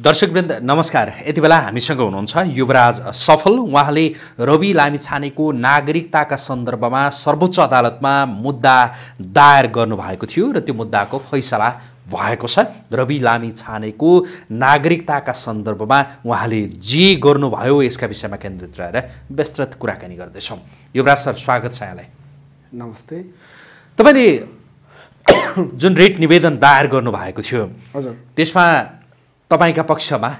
दर्शकवृन्द नमस्कार यति बेला हामीसँग हुनुहुन्छ युवराज सफल उहाँले रवि लामिछानेको नागरिकताका सन्दर्भमा सर्वोच्च अदालतमा मुद्दा दायर गर्नुभएको थियो र त्यो मुद्दाको फैसला भएको छ रवि लामी छानेको नागरिकताका सन्दर्भमा उहाँले जे गर्नुभयो यसका विषयमा केन्द्रित रहेर विस्तृत कुराकानी गर्दैछौँ युवराज सर स्वागत छ यहाँलाई नमस्ते तपाईँले जुन रेट निवेदन दायर गर्नुभएको थियो हजुर त्यसमा तपाईँका पक्षमा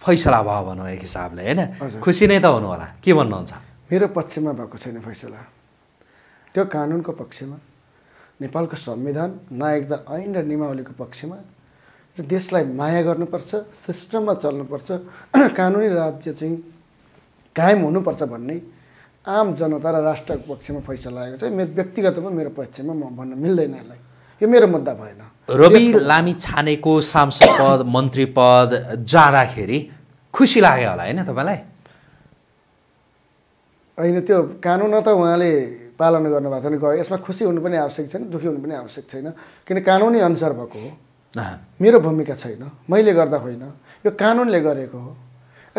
फैसला भयो भनौँ एक हिसाबले होइन खुसी नै त हुनु होला के भन्नुहुन्छ मेरो पक्षमा भएको छैन फैसला त्यो कानुनको पक्षमा नेपालको संविधान नागरिकता ऐन र नियमावलीको पक्षमा र देशलाई माया गर्नुपर्छ सिस्टममा चल्नुपर्छ कानुनी राज्य चाहिँ कायम हुनुपर्छ भन्ने आम जनता र राष्ट्रको पक्षमा फैसला आएको छ मेरो व्यक्तिगतमा मेरो पक्षमा म भन्न मिल्दैन यसलाई यो मेरो मुद्दा भएन रवि लामी छानेको सांसद पद मन्त्री पद जाँदाखेरि खुसी लाग्यो होला होइन तपाईँलाई होइन त्यो कानुन त उहाँले पालन गर्नुभएको छैन गयो यसमा खुसी हुनु पनि आवश्यक छैन दुःखी हुनु पनि आवश्यक छैन किन कानुनी अनुसार भएको हो मेरो भूमिका छैन मैले गर्दा होइन यो कानुनले गरेको हो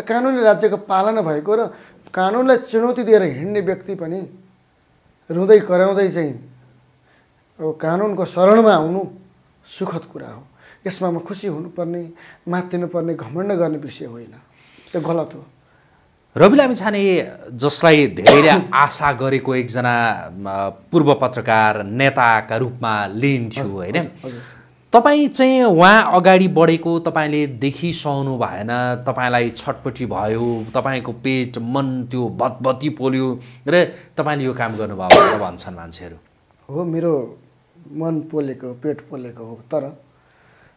कानुनले राज्यको पालना भएको र कानुनलाई चुनौती दिएर हिँड्ने व्यक्ति पनि रुँदै कराउँदै चाहिँ अब कानुनको शरणमा आउनु सुखद कुरा हो यसमा म खुसी हुनुपर्ने मातिनुपर्ने घमण्ड गर्ने विषय होइन त्यो गलत हो रवि लामी छाने जसलाई धेरैले आशा गरेको एकजना पूर्व पत्रकार नेताका रूपमा लिइन्थ्यो होइन तपाईँ चाहिँ उहाँ अगाडि बढेको तपाईँले देखिसहनु भएन तपाईँलाई छटपटी भयो तपाईँको पेट मन त्यो भतभती पोल्यो र तपाईँले यो काम गर्नुभयो भनेर भन्छन् मान्छेहरू हो मेरो मन पोलेको पेट पोलेको हो तर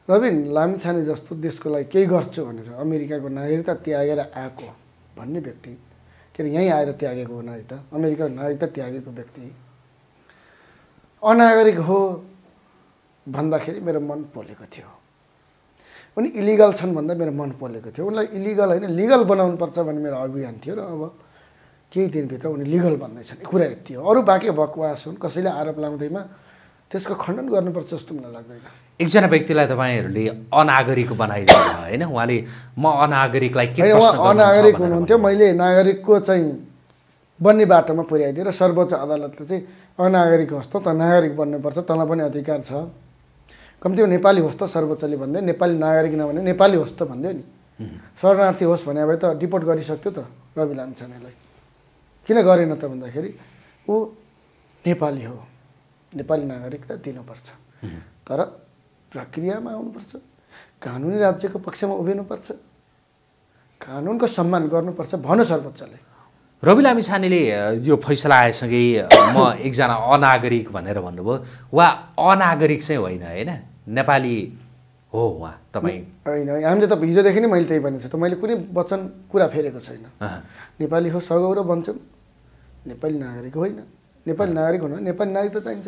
रबिन लामिछाने जस्तो देशको लागि केही गर्छु भनेर अमेरिकाको नागरिकता त्यागेर आएको भन्ने व्यक्ति के अरे यहीँ आएर त्यागेको हो नागरिकता अमेरिकाको नागरिकता त्यागेको व्यक्ति अनागरिक हो भन्दाखेरि मेरो मन पोलेको थियो उनी इलिगल छन् भन्दा मेरो मन पोलेको थियो उनलाई इलिगल होइन लिगल पर्छ भन्ने मेरो अभियान थियो र अब केही दिनभित्र उनी लिगल भन्दैछन् कुरा यति हो अरू बाँकी बकवास हुन् कसैले आरोप लाउँदैमा त्यसको खण्डन गर्नुपर्छ जस्तो मलाई लाग्दैन एकजना व्यक्तिलाई तपाईँहरूले अनागरिक बनाइदिनु होइन उहाँले म अनागरिकलाई के अनागरिक हुनुहुन्थ्यो मैले नागरिकको चाहिँ बन्ने बाटोमा पुर्याइदिएँ र सर्वोच्च अदालतले चाहिँ अनागरिक होस् त नागरिक बन्नुपर्छ तँलाई पनि अधिकार छ कम्ती नेपाली होस् त सर्वोच्चले भन्दै नेपाली नागरिक नभने नेपाली होस् त भन्दै नि शरणार्थी होस् भने भए त डिपोर्ट गरिसक्थ्यो त रवि लामिछानेलाई किन गरेन त भन्दाखेरि ऊ नेपाली हो नेपाली नागरिकता दिनुपर्छ तर प्रक्रियामा आउनुपर्छ कानुनी राज्यको पक्षमा उभिनुपर्छ कानुनको सम्मान गर्नुपर्छ भन सर्वोच्चले रवि लामी छानेले यो फैसला आएसँगै म एकजना अनागरिक भनेर भन्नुभयो वा अनागरिक चाहिँ होइन होइन नेपाली हो उहाँ तपाईँ होइन हामीले त हिजोदेखि नै मैले त्यही भनेको छु त मैले कुनै वचन कुरा फेरेको छैन नेपाली हो सगौरव भन्छौँ नेपाली नागरिक होइन नेपाली नागरिक हुनु नेपाली नागरिक त चाहिन्छ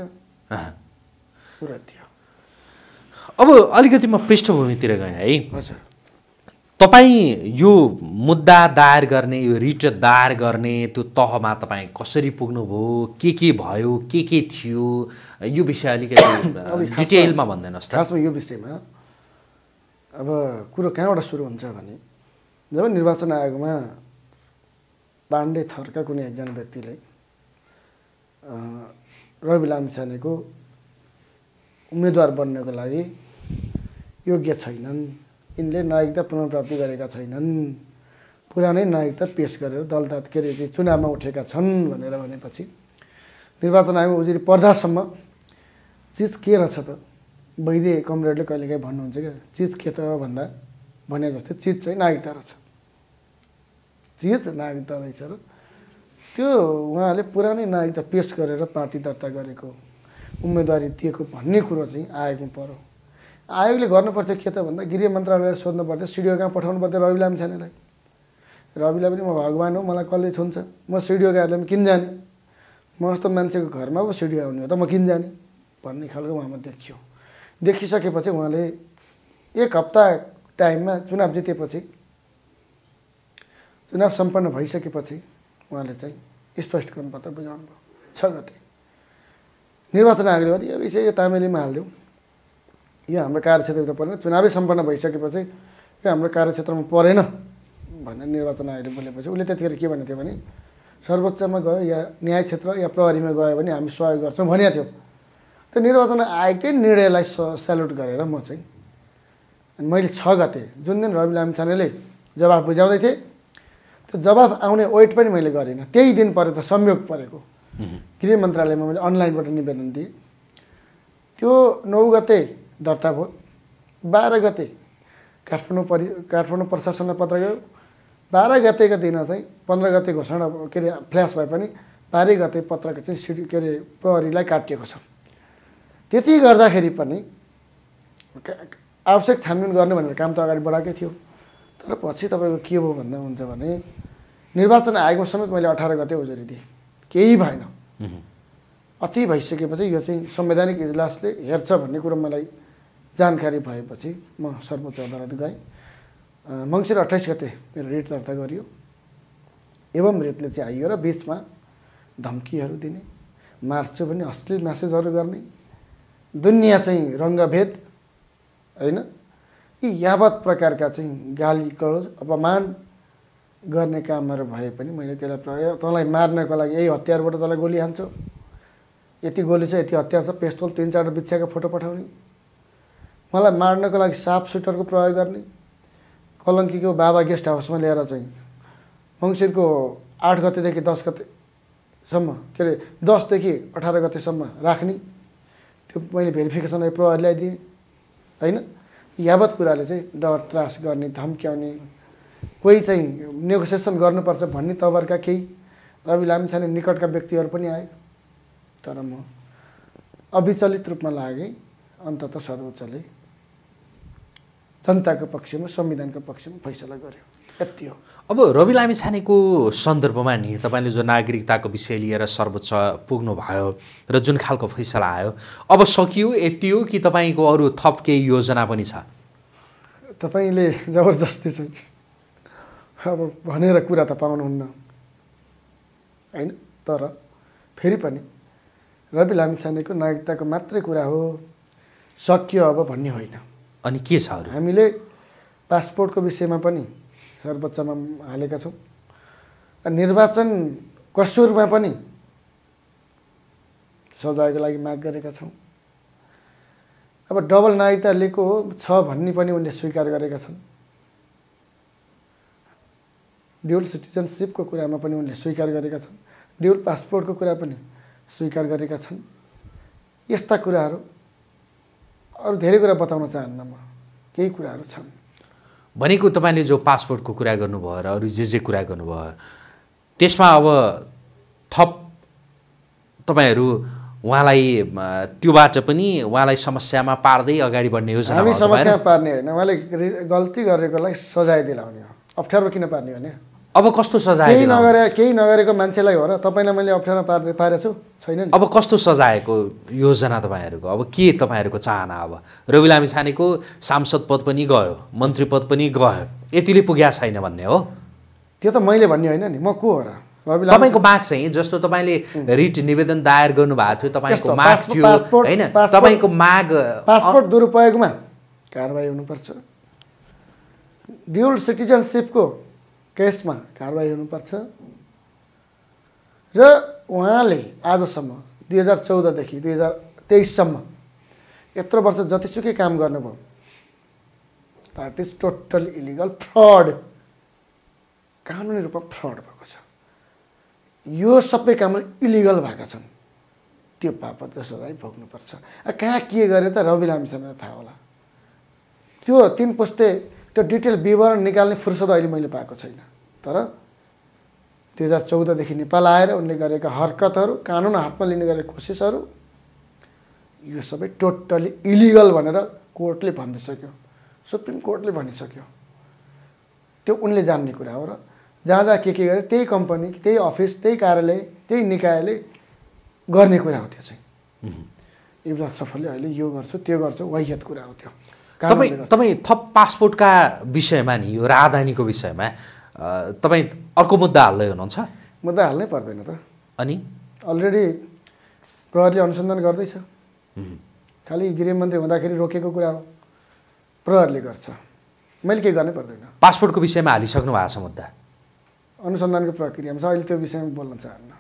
कुरा थियो अब अलिकति म पृष्ठभूमितिर गएँ है हजुर तपाईँ यो मुद्दा दायर गर्ने यो रिट दायर गर्ने त्यो तहमा तपाईँ कसरी पुग्नुभयो के के भयो के के थियो यो विषय अलिकति डिटेलमा भनिदिनुहोस् खासमा यो विषयमा अब कुरो कहाँबाट सुरु हुन्छ भने जब निर्वाचन आयोगमा पाण्डे थरका कुनै एकजना व्यक्तिले रवि लामिछानेको उम्मेद्वार बन्नको लागि योग्य छैनन् यिनले नागरिकता पुनर्प्राप्ति गरेका छैनन् पुरानै नागरिकता पेस गरेर दलता के अरे चुनावमा उठेका छन् भनेर भनेपछि निर्वाचन आयोग उजुरी पर्दासम्म चिज के रहेछ त वैद्य कमरेडले कहिलेकाहीँ भन्नुहुन्छ क्या चिज के त भन्दा भने जस्तै चिज चाहिँ नागरिकता रहेछ चिज नागरिकता रहेछ र त्यो उहाँले पुरानै नागरिकता पेस गरेर पार्टी दर्ता गरेको उम्मेदवारी दिएको भन्ने कुरो चाहिँ आयोगमा पऱ्यो आयोगले गर्नुपर्थ्यो के त भन्दा गृह मन्त्रालयलाई सोध्नु पर्थ्यो सिडिओ कहाँ पठाउनु पर्थ्यो रवि लामिछानेलाई रविलाई पनि म भगवान् हो मलाई कसले छुन्छ म सिडिओ गएर पनि किन जाने म जस्तो मान्छेको घरमा पो सिडिओ आउने हो त म किन जाने भन्ने खालको उहाँमा देखियो देखिसकेपछि उहाँले एक हप्ता टाइममा चुनाव जितेपछि चुनाव सम्पन्न भइसकेपछि उहाँले चाहिँ स्पष्टीकरण पत्र भयो छ गते निर्वाचन आयोगले भने यो विषय यो तामेलीमा हालिदिउँ यो हाम्रो कार्यक्षेत्रभित्र परेन चुनावै सम्पन्न भइसकेपछि यो हाम्रो कार्यक्षेत्रमा परेन भनेर निर्वाचन आयोगले बोलेपछि उसले त्यतिखेर के भनेको थियो भने सर्वोच्चमा गयो या न्याय क्षेत्र या प्रहरीमा गयो भने हामी सहयोग गर्छौँ भनेको थियो त्यो निर्वाचन आयोगकै निर्णयलाई सेल्युट गरेर म चाहिँ मैले छ गते जुन दिन रवि लामिछानेले जवाफ बुझाउँदै थिएँ त्यो जवाफ आउने वेट पनि मैले गरिनँ त्यही दिन परेको संयोग परेको गृह मन्त्रालयमा मैले अनलाइनबाट निवेदन दिएँ त्यो नौ गते दर्ता भयो बाह्र गते काठमाडौँ परि काठमाडौँ प्रशासनलाई पत्र गयो बाह्र गतेको दिन चाहिँ पन्ध्र गते घोषणा के अरे फ्ल्यास भए पनि बाह्रै गते पत्रको चाहिँ सिडी के अरे प्रहरीलाई काटिएको छ त्यति गर्दाखेरि पनि आवश्यक छानबिन गर्ने भनेर काम त अगाडि बढाएकै थियो तर पछि तपाईँको के भयो भन्दा हुन्छ भने निर्वाचन आयोगमा समेत मैले अठार गते उजुरी दिएँ केही भएन अति भइसकेपछि यो चाहिँ संवैधानिक इजलासले हेर्छ भन्ने कुरो मलाई जानकारी भएपछि म सर्वोच्च अदालत गएँ मङ्सिर अट्ठाइस गते मेरो रिट दर्ता गरियो एवं रिटले चाहिँ आइयो र बिचमा धम्कीहरू दिने मार्छु भने अश्लील म्यासेजहरू गर्ने दुनियाँ चाहिँ रङ्गभेद होइन यी यावत प्रकारका चाहिँ गाली गलोज अपमान गर्ने कामहरू भए पनि मैले त्यसलाई प्रयोग तँलाई मार्नको लागि यही हतियारबाट तँलाई गोली हान्छु यति गोली छ यति हतियार छ पेस्टोल तिन चारवटा बिच्छाको फोटो पठाउने मलाई मार्नको लागि साफ सुटरको प्रयोग गर्ने कलङ्कीको बाबा गेस्ट हाउसमा ल्याएर चाहिँ मङ्सिरको आठ गतेदेखि दस गतेसम्म के अरे दसदेखि अठार गतेसम्म राख्ने त्यो मैले भेरिफिकेसनलाई प्रहरी ल्याइदिएँ होइन यावत कुराले चाहिँ डर त्रास गर्ने धम्क्याउने कोही चाहिँ नेगोसिएसन गर्नुपर्छ भन्ने तबरका केही रवि लामिछाने निकटका व्यक्तिहरू पनि आए तर म अविचलित रूपमा लागेँ अन्तत सर्वोच्चले जनताको पक्षमा संविधानको पक्षमा फैसला गर्यो यति हो अब रवि लामी छानेको सन्दर्भमा नि तपाईँले जो नागरिकताको विषय लिएर सर्वोच्च पुग्नुभयो र जुन खालको फैसला आयो अब सकियो यति हो कि तपाईँको अरू थप केही योजना पनि छ तपाईँले जबरजस्ती चाहिँ अब भनेर कुरा त पाउनुहुन्न होइन तर फेरि पनि रवि लामिछानेको नागरिकताको मात्रै कुरा हो सकियो अब भन्ने होइन अनि के छ हामीले पासपोर्टको विषयमा पनि सर्वोच्चमा हालेका छौँ निर्वाचन कसुरमा पनि सजायको लागि माग गरेका छौँ अब डबल नागरिकता लिएको हो छ भन्ने पनि उनले स्वीकार गरेका छन् ड्युल सिटिजनसिपको कुरामा पनि उनले स्वीकार गरेका छन् ड्युल पासपोर्टको कुरा पनि स्वीकार गरेका छन् यस्ता कुराहरू अरू धेरै कुरा बताउन चाहन्न म केही कुराहरू छन् भनेको तपाईँले जो पासपोर्टको कुरा गर्नुभयो र अरू जे जे कुरा गर्नुभयो त्यसमा अब थप तपाईँहरू उहाँलाई त्योबाट पनि उहाँलाई समस्यामा पार्दै अगाडि बढ्ने योजना हामी समस्यामा पार्ने होइन उहाँले गल्ती गरेकोलाई सजाय दिलाउने हो अप्ठ्यारो किन पार्ने हो भने अब कस्तो सजाय केही नगरे केही नगरेको मान्छेलाई हो र तपाईँलाई मैले अप्ठ्यारो पार पारेको छु छैन नि अब कस्तो सजाएको योजना तपाईँहरूको अब के तपाईँहरूको चाहना अब रवि लामी छानेको सांसद पद पनि गयो मन्त्री पद पनि गयो यतिले पुग्या छैन भन्ने हो त्यो त मैले भन्ने होइन नि म को हो र तपाईँको माग चाहिँ जस्तो तपाईँले रिट निवेदन दायर गर्नुभएको थियो तपाईँको माग थियो होइन तपाईँको माग पासपोर्ट दुरुपयोगमा कारवाही हुनुपर्छ ड्युल सिटिजनसिपको केसमा कारवाही हुनुपर्छ र उहाँले आजसम्म दुई हजार चौधदेखि दुई हजार तेइससम्म यत्रो वर्ष जतिसुकै काम गर्नुभयो that is total illegal fraud कानुनी रूपमा फ्रड भएको छ यो सबै कामहरू इलिगल भएका छन् त्यो बापतको सजाय भोग्नुपर्छ कहाँ के गरे त रवि लामिसालाई थाहा होला त्यो तिन पुस्ते त्यो डिटेल विवरण निकाल्ने फुर्सद अहिले मैले पाएको छैन तर दुई हजार चौधदेखि नेपाल आएर उनले गरेका हरकतहरू कानुन हातमा लिने गरेका कोसिसहरू यो सबै टोटली इलिगल भनेर कोर्टले भनिसक्यो सुप्रिम कोर्टले भनिसक्यो त्यो उनले जान्ने कुरा हो र जहाँ जहाँ के के गरे त्यही कम्पनी त्यही अफिस त्यही कार्यालय त्यही निकायले गर्ने कुरा हो त्यो चाहिँ युवराज सफलले अहिले यो गर्छु त्यो गर्छु वाइयत कुरा हो त्यो तपाईँ तपाईँ थप पासपोर्टका विषयमा नि यो राहदानीको विषयमा तपाईँ अर्को मुद्दा हाल्दै हुनुहुन्छ मुद्दा हाल्नै पर्दैन त अनि अलरेडी प्रहरीले अनुसन्धान गर्दैछ खालि गृहमन्त्री हुँदाखेरि रोकेको कुरा हो प्रहरले गर्छ मैले केही गर्नै पर्दैन पासपोर्टको विषयमा हालिसक्नु भएको छ मुद्दा अनुसन्धानको प्रक्रियामा छ अहिले त्यो विषयमा बोल्न चाहन्न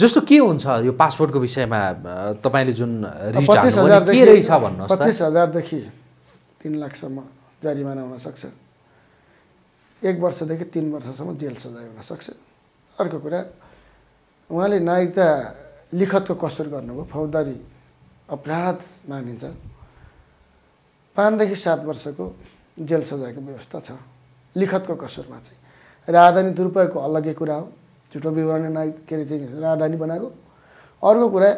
जस्तो के हुन्छ यो पासपोर्टको विषयमा तपाईँले जुन पच्चिस हजारदेखि पच्चिस हजारदेखि तिन लाखसम्म जरिमाना हुनसक्छ एक वर्षदेखि तिन वर्षसम्म जेल सजाय हुनसक्छ अर्को कुरा उहाँले नागरिकता लिखतको कसुर गर्नुभयो फौजदारी अपराध मानिन्छ पाँचदेखि सात वर्षको जेल सजायको व्यवस्था छ लिखतको कसुरमा चाहिँ राजधानी दुरुपयोगको अलग्गै कुरा हो छिटो विवरण नायक चाहिँ राजधानी बनाएको अर्को कुरा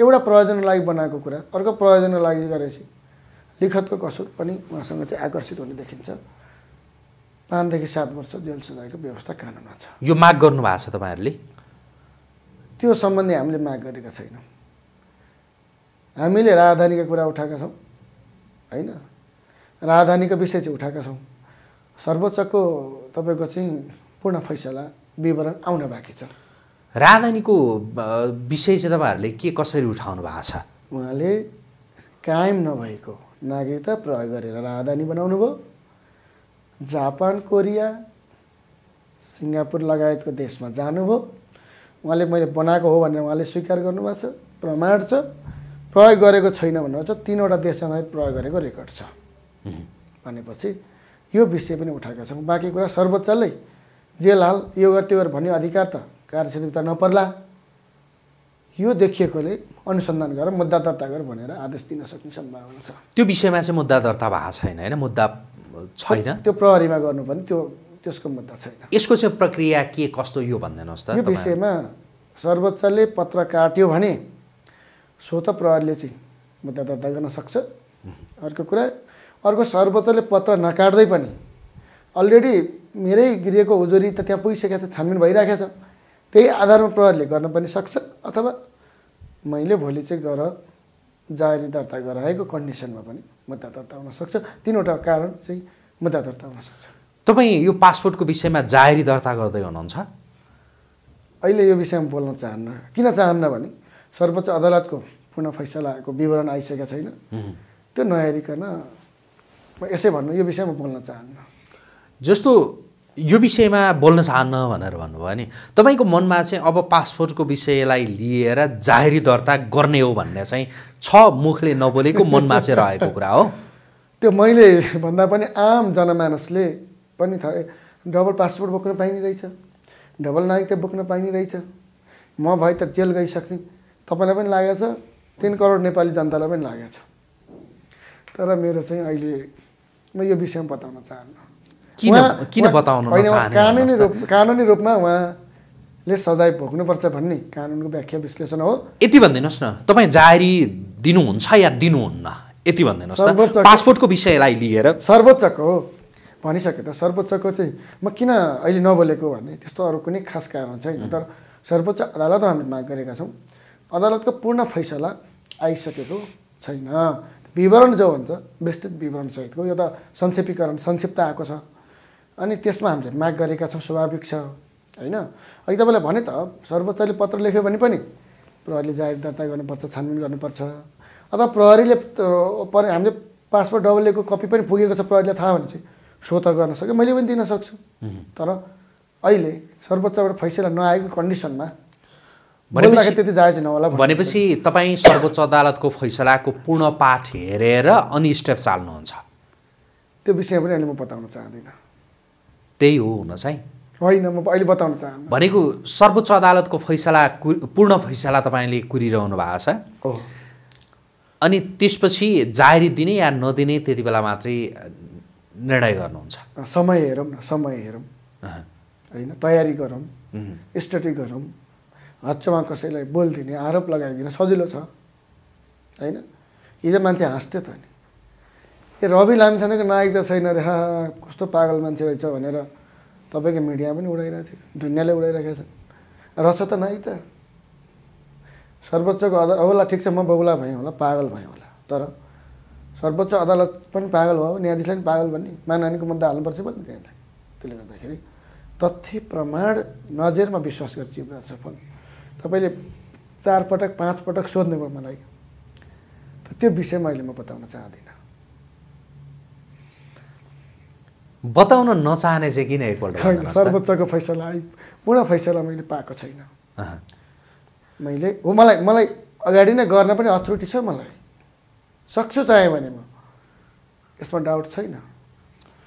एउटा प्रयोजनको लागि बनाएको कुरा अर्को प्रयोजनको लागि गरेपछि लिखतको कसुर पनि उहाँसँग चाहिँ आकर्षित हुने देखिन्छ पाँचदेखि सात वर्ष जेल सजायको व्यवस्था कानुनमा छ यो माग गर्नु भएको छ तपाईँहरूले त्यो सम्बन्धी हामीले माग गरेका छैनौँ हामीले राजधानीका कुरा उठाएका छौँ होइन राजधानीको विषय चाहिँ उठाएका छौँ सर्वोच्चको तपाईँको चाहिँ पूर्ण फैसला विवरण आउन बाँकी छ राजधानीको विषय चाहिँ तपाईँहरूले के कसरी उठाउनु भएको छ उहाँले कायम नभएको नागरिकता प्रयोग गरेर राजधानी बनाउनु भयो जापान कोरिया सिङ्गापुर लगायतको देशमा जानुभयो उहाँले मैले बनाएको हो भनेर उहाँले स्वीकार गर्नुभएको छ प्रमाण छ प्रयोग गरेको छैन भनेर छ तिनवटा देशमा प्रयोग गरेको रेकर्ड छ भनेपछि यो विषय पनि उठाएका छौँ बाँकी कुरा सर्वोच्चले जेल हाल यो गर त्यो गर भन्ने अधिकार त कार्यसमिति नपर्ला यो देखिएकोले अनुसन्धान गर मुद्दा दर्ता गर भनेर आदेश दिन सक्ने सम्भावना छ त्यो विषयमा चाहिँ मुद्दा दर्ता भएको छैन होइन मुद्दा छैन त्यो प्रहरीमा गर्नु पनि त्यो त्यसको मुद्दा छैन यसको चाहिँ प्रक्रिया के कस्तो यो भनिदिनुहोस् त यो विषयमा सर्वोच्चले पत्र काट्यो भने स्वत प्रहरीले चाहिँ मुद्दा दर्ता गर्न सक्छ अर्को कुरा अर्को सर्वोच्चले पत्र नकाट्दै पनि अलरेडी मेरै गृहको उजुरी त त्यहाँ पुगिसकेको छ छानबिन भइरहेको छ त्यही आधारमा प्रहरीले गर्न पनि सक्छ अथवा मैले भोलि चाहिँ गर जारी दर्ता गराएको कन्डिसनमा पनि मुद्दा दर्ता हुन सक्छ तिनवटा कारण चाहिँ मुद्दा दर्ता हुन सक्छ तपाईँ यो पासपोर्टको विषयमा जारी दर्ता गर्दै हुनुहुन्छ अहिले यो विषयमा बोल्न चाहन्न किन चाहन्न भने सर्वोच्च अदालतको पूर्ण फैसलाको आएको विवरण आइसकेको छैन त्यो नहेरिकन म यसै भन्नु यो विषयमा बोल्न चाहन्न जस्तो यो विषयमा बोल्न चाहन्न भनेर भन्नुभयो नि तपाईँको मनमा चाहिँ अब पासपोर्टको विषयलाई लिएर जाहेरी दर्ता गर्ने हो भन्ने चाहिँ छ मुखले नबोलेको मनमा चाहिँ रहेको कुरा हो त्यो मैले भन्दा पनि आम जनमानसले पनि डबल पासपोर्ट बोक्न पाइने रहेछ डबल नागरिकता बोक्न पाइने रहेछ म भए त जेल गइसक्ने तपाईँलाई पनि लागेको छ तिन करोड नेपाली जनतालाई पनि लागेको छ तर मेरो चाहिँ अहिले म यो विषयमा बताउन चाहन्न किन किन बताउनु कानुनी रूप कानुनी रूपमा उहाँले सजाय भोग्नुपर्छ भन्ने कानुनको व्याख्या विश्लेषण हो यति भनिदिनुहोस् न तपाईँ जारी दिनुहुन्छ या दिनुहुन्न यति भनिदिनुहोस् पासपोर्टको विषयलाई लिएर सर्वोच्चको हो भनिसके त सर्वोच्चको चाहिँ म किन अहिले नबोलेको भन्ने त्यस्तो अरू कुनै खास कारण छैन तर सर्वोच्च अदालतमा हामीले माग गरेका छौँ अदालतको पूर्ण फैसला आइसकेको छैन विवरण जो हुन्छ विस्तृत विवरणसहितको यो त संक्षेपीकरण संक्षिप्त आएको छ अनि त्यसमा हामीले माग गरेका छौँ स्वाभाविक छ होइन अघि तपाईँलाई भने त सर्वोच्चले पत्र लेख्यो भने पनि प्रहरीले जाहेर दर्ता गर्नुपर्छ छानबिन गर्नुपर्छ अथवा प्रहरीले हामीले पासपोर्ट डबल एको कपी पनि पुगेको छ प्रहरीलाई थाहा भने चाहिँ सो त गर्न सक्यो मैले पनि दिन सक्छु तर अहिले सर्वोच्चबाट फैसला नआएको कन्डिसनमा भनेपछि त्यति जायज नहोला भनेपछि तपाईँ सर्वोच्च अदालतको फैसलाको पूर्ण पाठ हेरेर अनि स्टेप चाल्नुहुन्छ त्यो विषय पनि अहिले म बताउन चाहदिनँ त्यही हो हुन चाहिँ होइन म अहिले बताउन चाहन्छु भनेको सर्वोच्च अदालतको फैसला पूर्ण फैसला तपाईँले कुरिरहनु भएको छ अनि त्यसपछि जाहेरी दिने या नदिने त्यति बेला मात्रै निर्णय गर्नुहुन्छ समय हेरौँ न समय हेरौँ होइन तयारी गरौँ स्टडी गरौँ हच्चमा कसैलाई बोलिदिने आरोप लगाइदिने सजिलो छ होइन हिजो मान्छे हाँस्थ्यो त नि ए रवि लामिछानेको नायक त छैन रे हा कस्तो पागल मान्छे रहेछ भनेर तपाईँको मिडिया पनि उडाइरहेको थियो दुनियाँले उडाइरहेका छन् रहेछ त नायक त सर्वोच्चको अदालत होला ठिक छ म बौला भएँ होला पागल भएँ होला तर सर्वोच्च अदालत पनि पागल भयो न्यायाधीशलाई पनि पागल भन्ने मानहानीको मुद्दा हाल्नुपर्छ पनि त्यहाँलाई त्यसले गर्दाखेरि तथ्य प्रमाण नजरमा विश्वास गर्छ युवराज सफल तपाईँले चारपटक पाँचपटक सोध्नुभयो मलाई त त्यो विषयमा अहिले म बताउन चाहदिनँ बताउन नचाहने चाहिँ किन एकपल्ट सर्वोच्चको फैसला पूर्ण फैसला मैले पाएको छैन मैले हो मलाई मलाई अगाडि नै गर्न पनि अथोरिटी छ मलाई सक्छु चाहे भने म यसमा डाउट छैन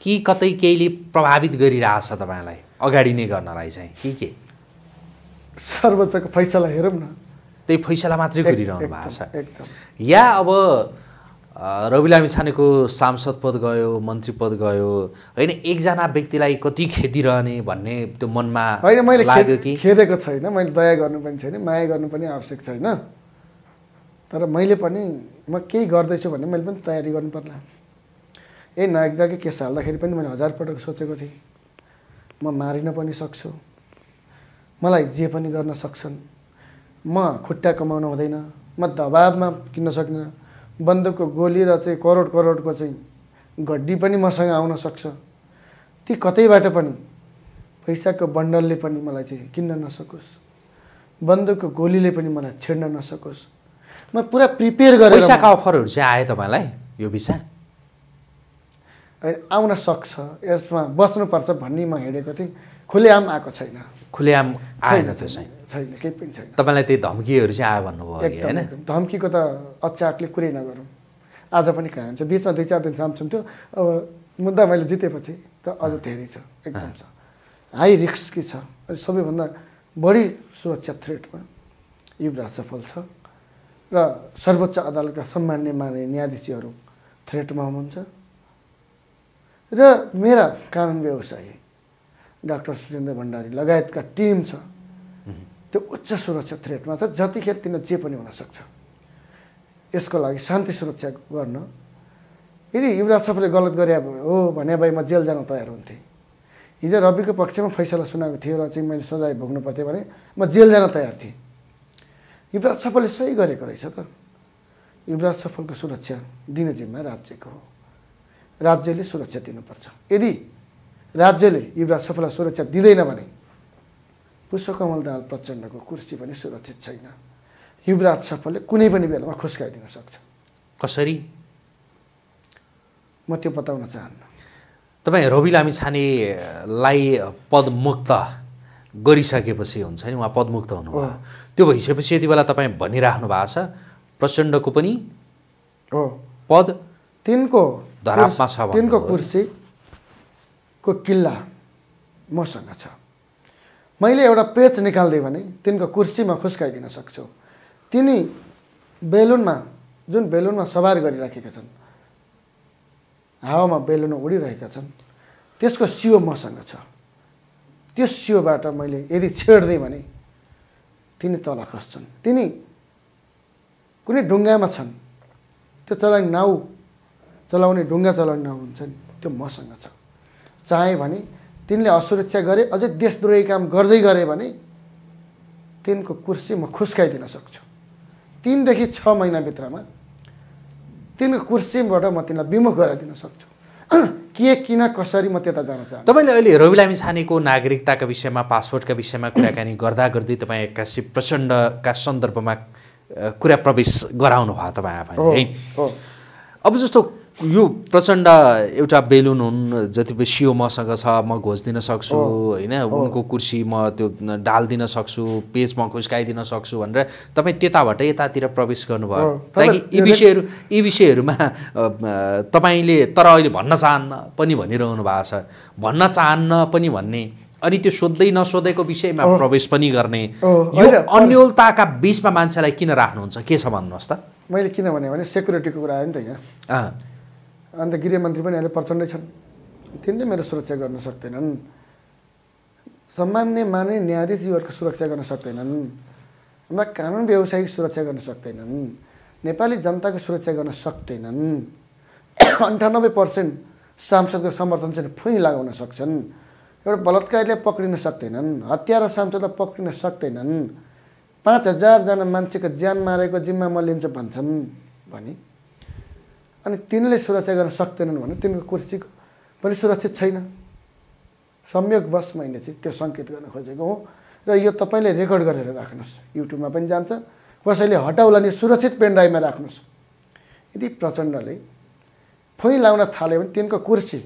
कि कतै केहीले प्रभावित गरिरहेछ तपाईँलाई अगाडि नै गर्नलाई चाहिँ के के सर्वोच्चको फैसला हेरौँ न त्यही फैसला मात्रै गरिरहनु भएको छ या अब रवि लामी छानेको सांसद पद गयो मन्त्री पद गयो होइन एकजना व्यक्तिलाई कति खेदिरहने भन्ने त्यो मनमा होइन मैले लाग्यो कि खेदेको छैन मैले दया गर्नु पनि छैन माया गर्नु पनि आवश्यक छैन तर मैले पनि म केही गर्दैछु भने मैले पनि तयारी गर्नु पर्ला ए नागरिकताकै केस हाल्दाखेरि पनि मैले हजार पटक सोचेको थिएँ म मारिन पनि सक्छु मलाई जे पनि गर्न सक्छन् म खुट्टा कमाउनु हुँदैन म दबाबमा किन्न सक्दिनँ बन्दुकको गोली र चाहिँ करोड करोडको चाहिँ गड्डी पनि मसँग आउन सक्छ ती कतैबाट पनि पैसाको बन्डलले पनि मलाई चाहिँ किन्न नसकोस् बन्दुकको गोलीले पनि मलाई छेड्न नसकोस् म पुरा प्रिपेयर गरेँ पैसाका अफरहरू चाहिँ आयो तपाईँलाई यो भिसा आउन सक्छ यसमा बस्नुपर्छ भन्ने म हिँडेको थिएँ खुलेआम आएको छैन खुलेआम आएन त्यो चाहिँ छैन केही पनि छैन तपाईँलाई त्यही धम्कीहरू चाहिँ आयो भन्नुभयो होइन धम्कीको त अचारले कुरै नगरौँ आज पनि कहाँ हुन्छ बिचमा दुई चार दिन थियो अब मुद्दा मैले जितेपछि त अझ धेरै छ एकदम छ हाई रिस्की छ अनि सबैभन्दा बढी सुरक्षा थ्रेटमा युवराज सफल छ र सर्वोच्च अदालतका सम्मान्य मान्य न्यायाधीशहरू थ्रेटमा हुनुहुन्छ र मेरा कानुन व्यवसायी डाक्टर सुरेन्द्र भण्डारी लगायतका टिम छ त्यो उच्च सुरक्षा थ्रेटमा छ जतिखेर तिनीहरू जे पनि हुनसक्छ यसको लागि शान्ति सुरक्षा गर्न यदि युवराज सफलले गलत गरे हो भने भए म जेल जान तयार हुन्थेँ हिजो रविको पक्षमा फैसला सुनाएको थियो र चाहिँ मैले सजाय भोग्नु पर्थ्यो भने म जेल जान तयार थिएँ युवराज सफलले सही गरेको रहेछ त युवराज सफलको सुरक्षा दिने जिम्मा राज्यको हो राज्यले सुरक्षा दिनुपर्छ यदि राज्यले युवराज सफललाई सुरक्षा दिँदैन भने पुष्पकमल दाल प्रचण्डको कुर्सी पनि सुरक्षित छैन युवराज सफलले कुनै पनि बेलामा खुस्काइदिन सक्छ कसरी म त्यो बताउन चाहन्न तपाईँ रवि लामी छानेलाई पदमुक्त गरिसकेपछि हुन्छ नि उहाँ पदमुक्त हुनुभयो त्यो भइसकेपछि यति बेला तपाईँ भनिराख्नु भएको छ प्रचण्डको पनि हो पद तिनको धरापमा छ तिनको कुर्सीको किल्ला मसँग छ मैले एउटा पेच निकालिदिएँ भने तिनको कुर्सीमा खुस्काइदिन सक्छु तिनी बेलुनमा जुन बेलुनमा सवार गरिराखेका छन् हावामा बेलुन उडिरहेका छन् त्यसको सियो मसँग छ त्यो सियोबाट मैले यदि छेड्दै भने तिनी तल खस्छन् तिनी कुनै ढुङ्गामा छन् त्यो चलाउने नाउ चलाउने ढुङ्गा चलाउने नाउ हुन्छ नि त्यो मसँग छ चाहेँ भने तिनले असुरक्षा गरे अझै देशद्रोही काम गर्दै गरे भने तिनको कुर्सी म खुस्काइदिन सक्छु तिनदेखि छ महिनाभित्रमा तिनको कुर्सीबाट म तिनलाई विमुख गराइदिन सक्छु के किन कसरी म त्यता जान चाहन्छु तपाईँले अहिले रवि लामी छानेको नागरिकताका विषयमा पासपोर्टका विषयमा कुराकानी गर्दा गर्दै तपाईँ एक्कासी प्रचण्डका सन्दर्भमा कुरा प्रवेश गराउनु भयो तपाईँ आफै अब जस्तो यो प्रचण्ड एउटा बेलुन हुन् जति सियो मसँग छ म दिन सक्छु होइन उनको कुर्सी म त्यो डालिदिन सक्छु पेज म खुस्काइदिन सक्छु भनेर तपाईँ त्यताबाट यतातिर प्रवेश गर्नुभयो ताकि यी विषयहरू यी विषयहरूमा तपाईँले तर अहिले भन्न चाहन्न पनि भनिरहनु भएको छ भन्न चाहन्न पनि भन्ने अनि त्यो सोध्दै नसोधेको विषयमा प्रवेश पनि गर्ने अन्यलताका बिचमा मान्छेलाई किन राख्नुहुन्छ के छ भन्नुहोस् त मैले किन भने सेक्युरिटीको कुरा आयो नि त यहाँ अन्त गृहमन्त्री पनि अहिले प्रचण्डै छन् तिनले मेरो सुरक्षा गर्न सक्दैनन् सामान्य मान्य न्यायाधीशहरूको सुरक्षा गर्न सक्दैनन् हाम्रा कानुन व्यवसायिक सुरक्षा गर्न सक्दैनन् नेपाली जनताको सुरक्षा गर्न सक्दैनन् अन्ठानब्बे पर्सेन्ट सांसदको समर्थन चाहिँ फुइँ लगाउन सक्छन् एउटा बलात्कारीलाई पक्रिन सक्दैनन् हत्या र सांसदलाई पक्रिन सक्दैनन् पाँच हजारजना मान्छेको ज्यान मारेको जिम्मा म लिन्छ भन्छन् भने अनि तिनले सुरक्षा गर्न सक्दैनन् भने तिनको कुर्सी पनि सुरक्षित छैन बस मैले चाहिँ त्यो सङ्केत गर्न खोजेको हो र यो तपाईँले रेकर्ड गरेर राख्नुहोस् युट्युबमा पनि जान्छ कसैले हटाउला नि सुरक्षित पेनड्राइभमा राख्नुहोस् यदि प्रचण्डले फोइ लाउन थाल्यो भने तिनको कुर्सी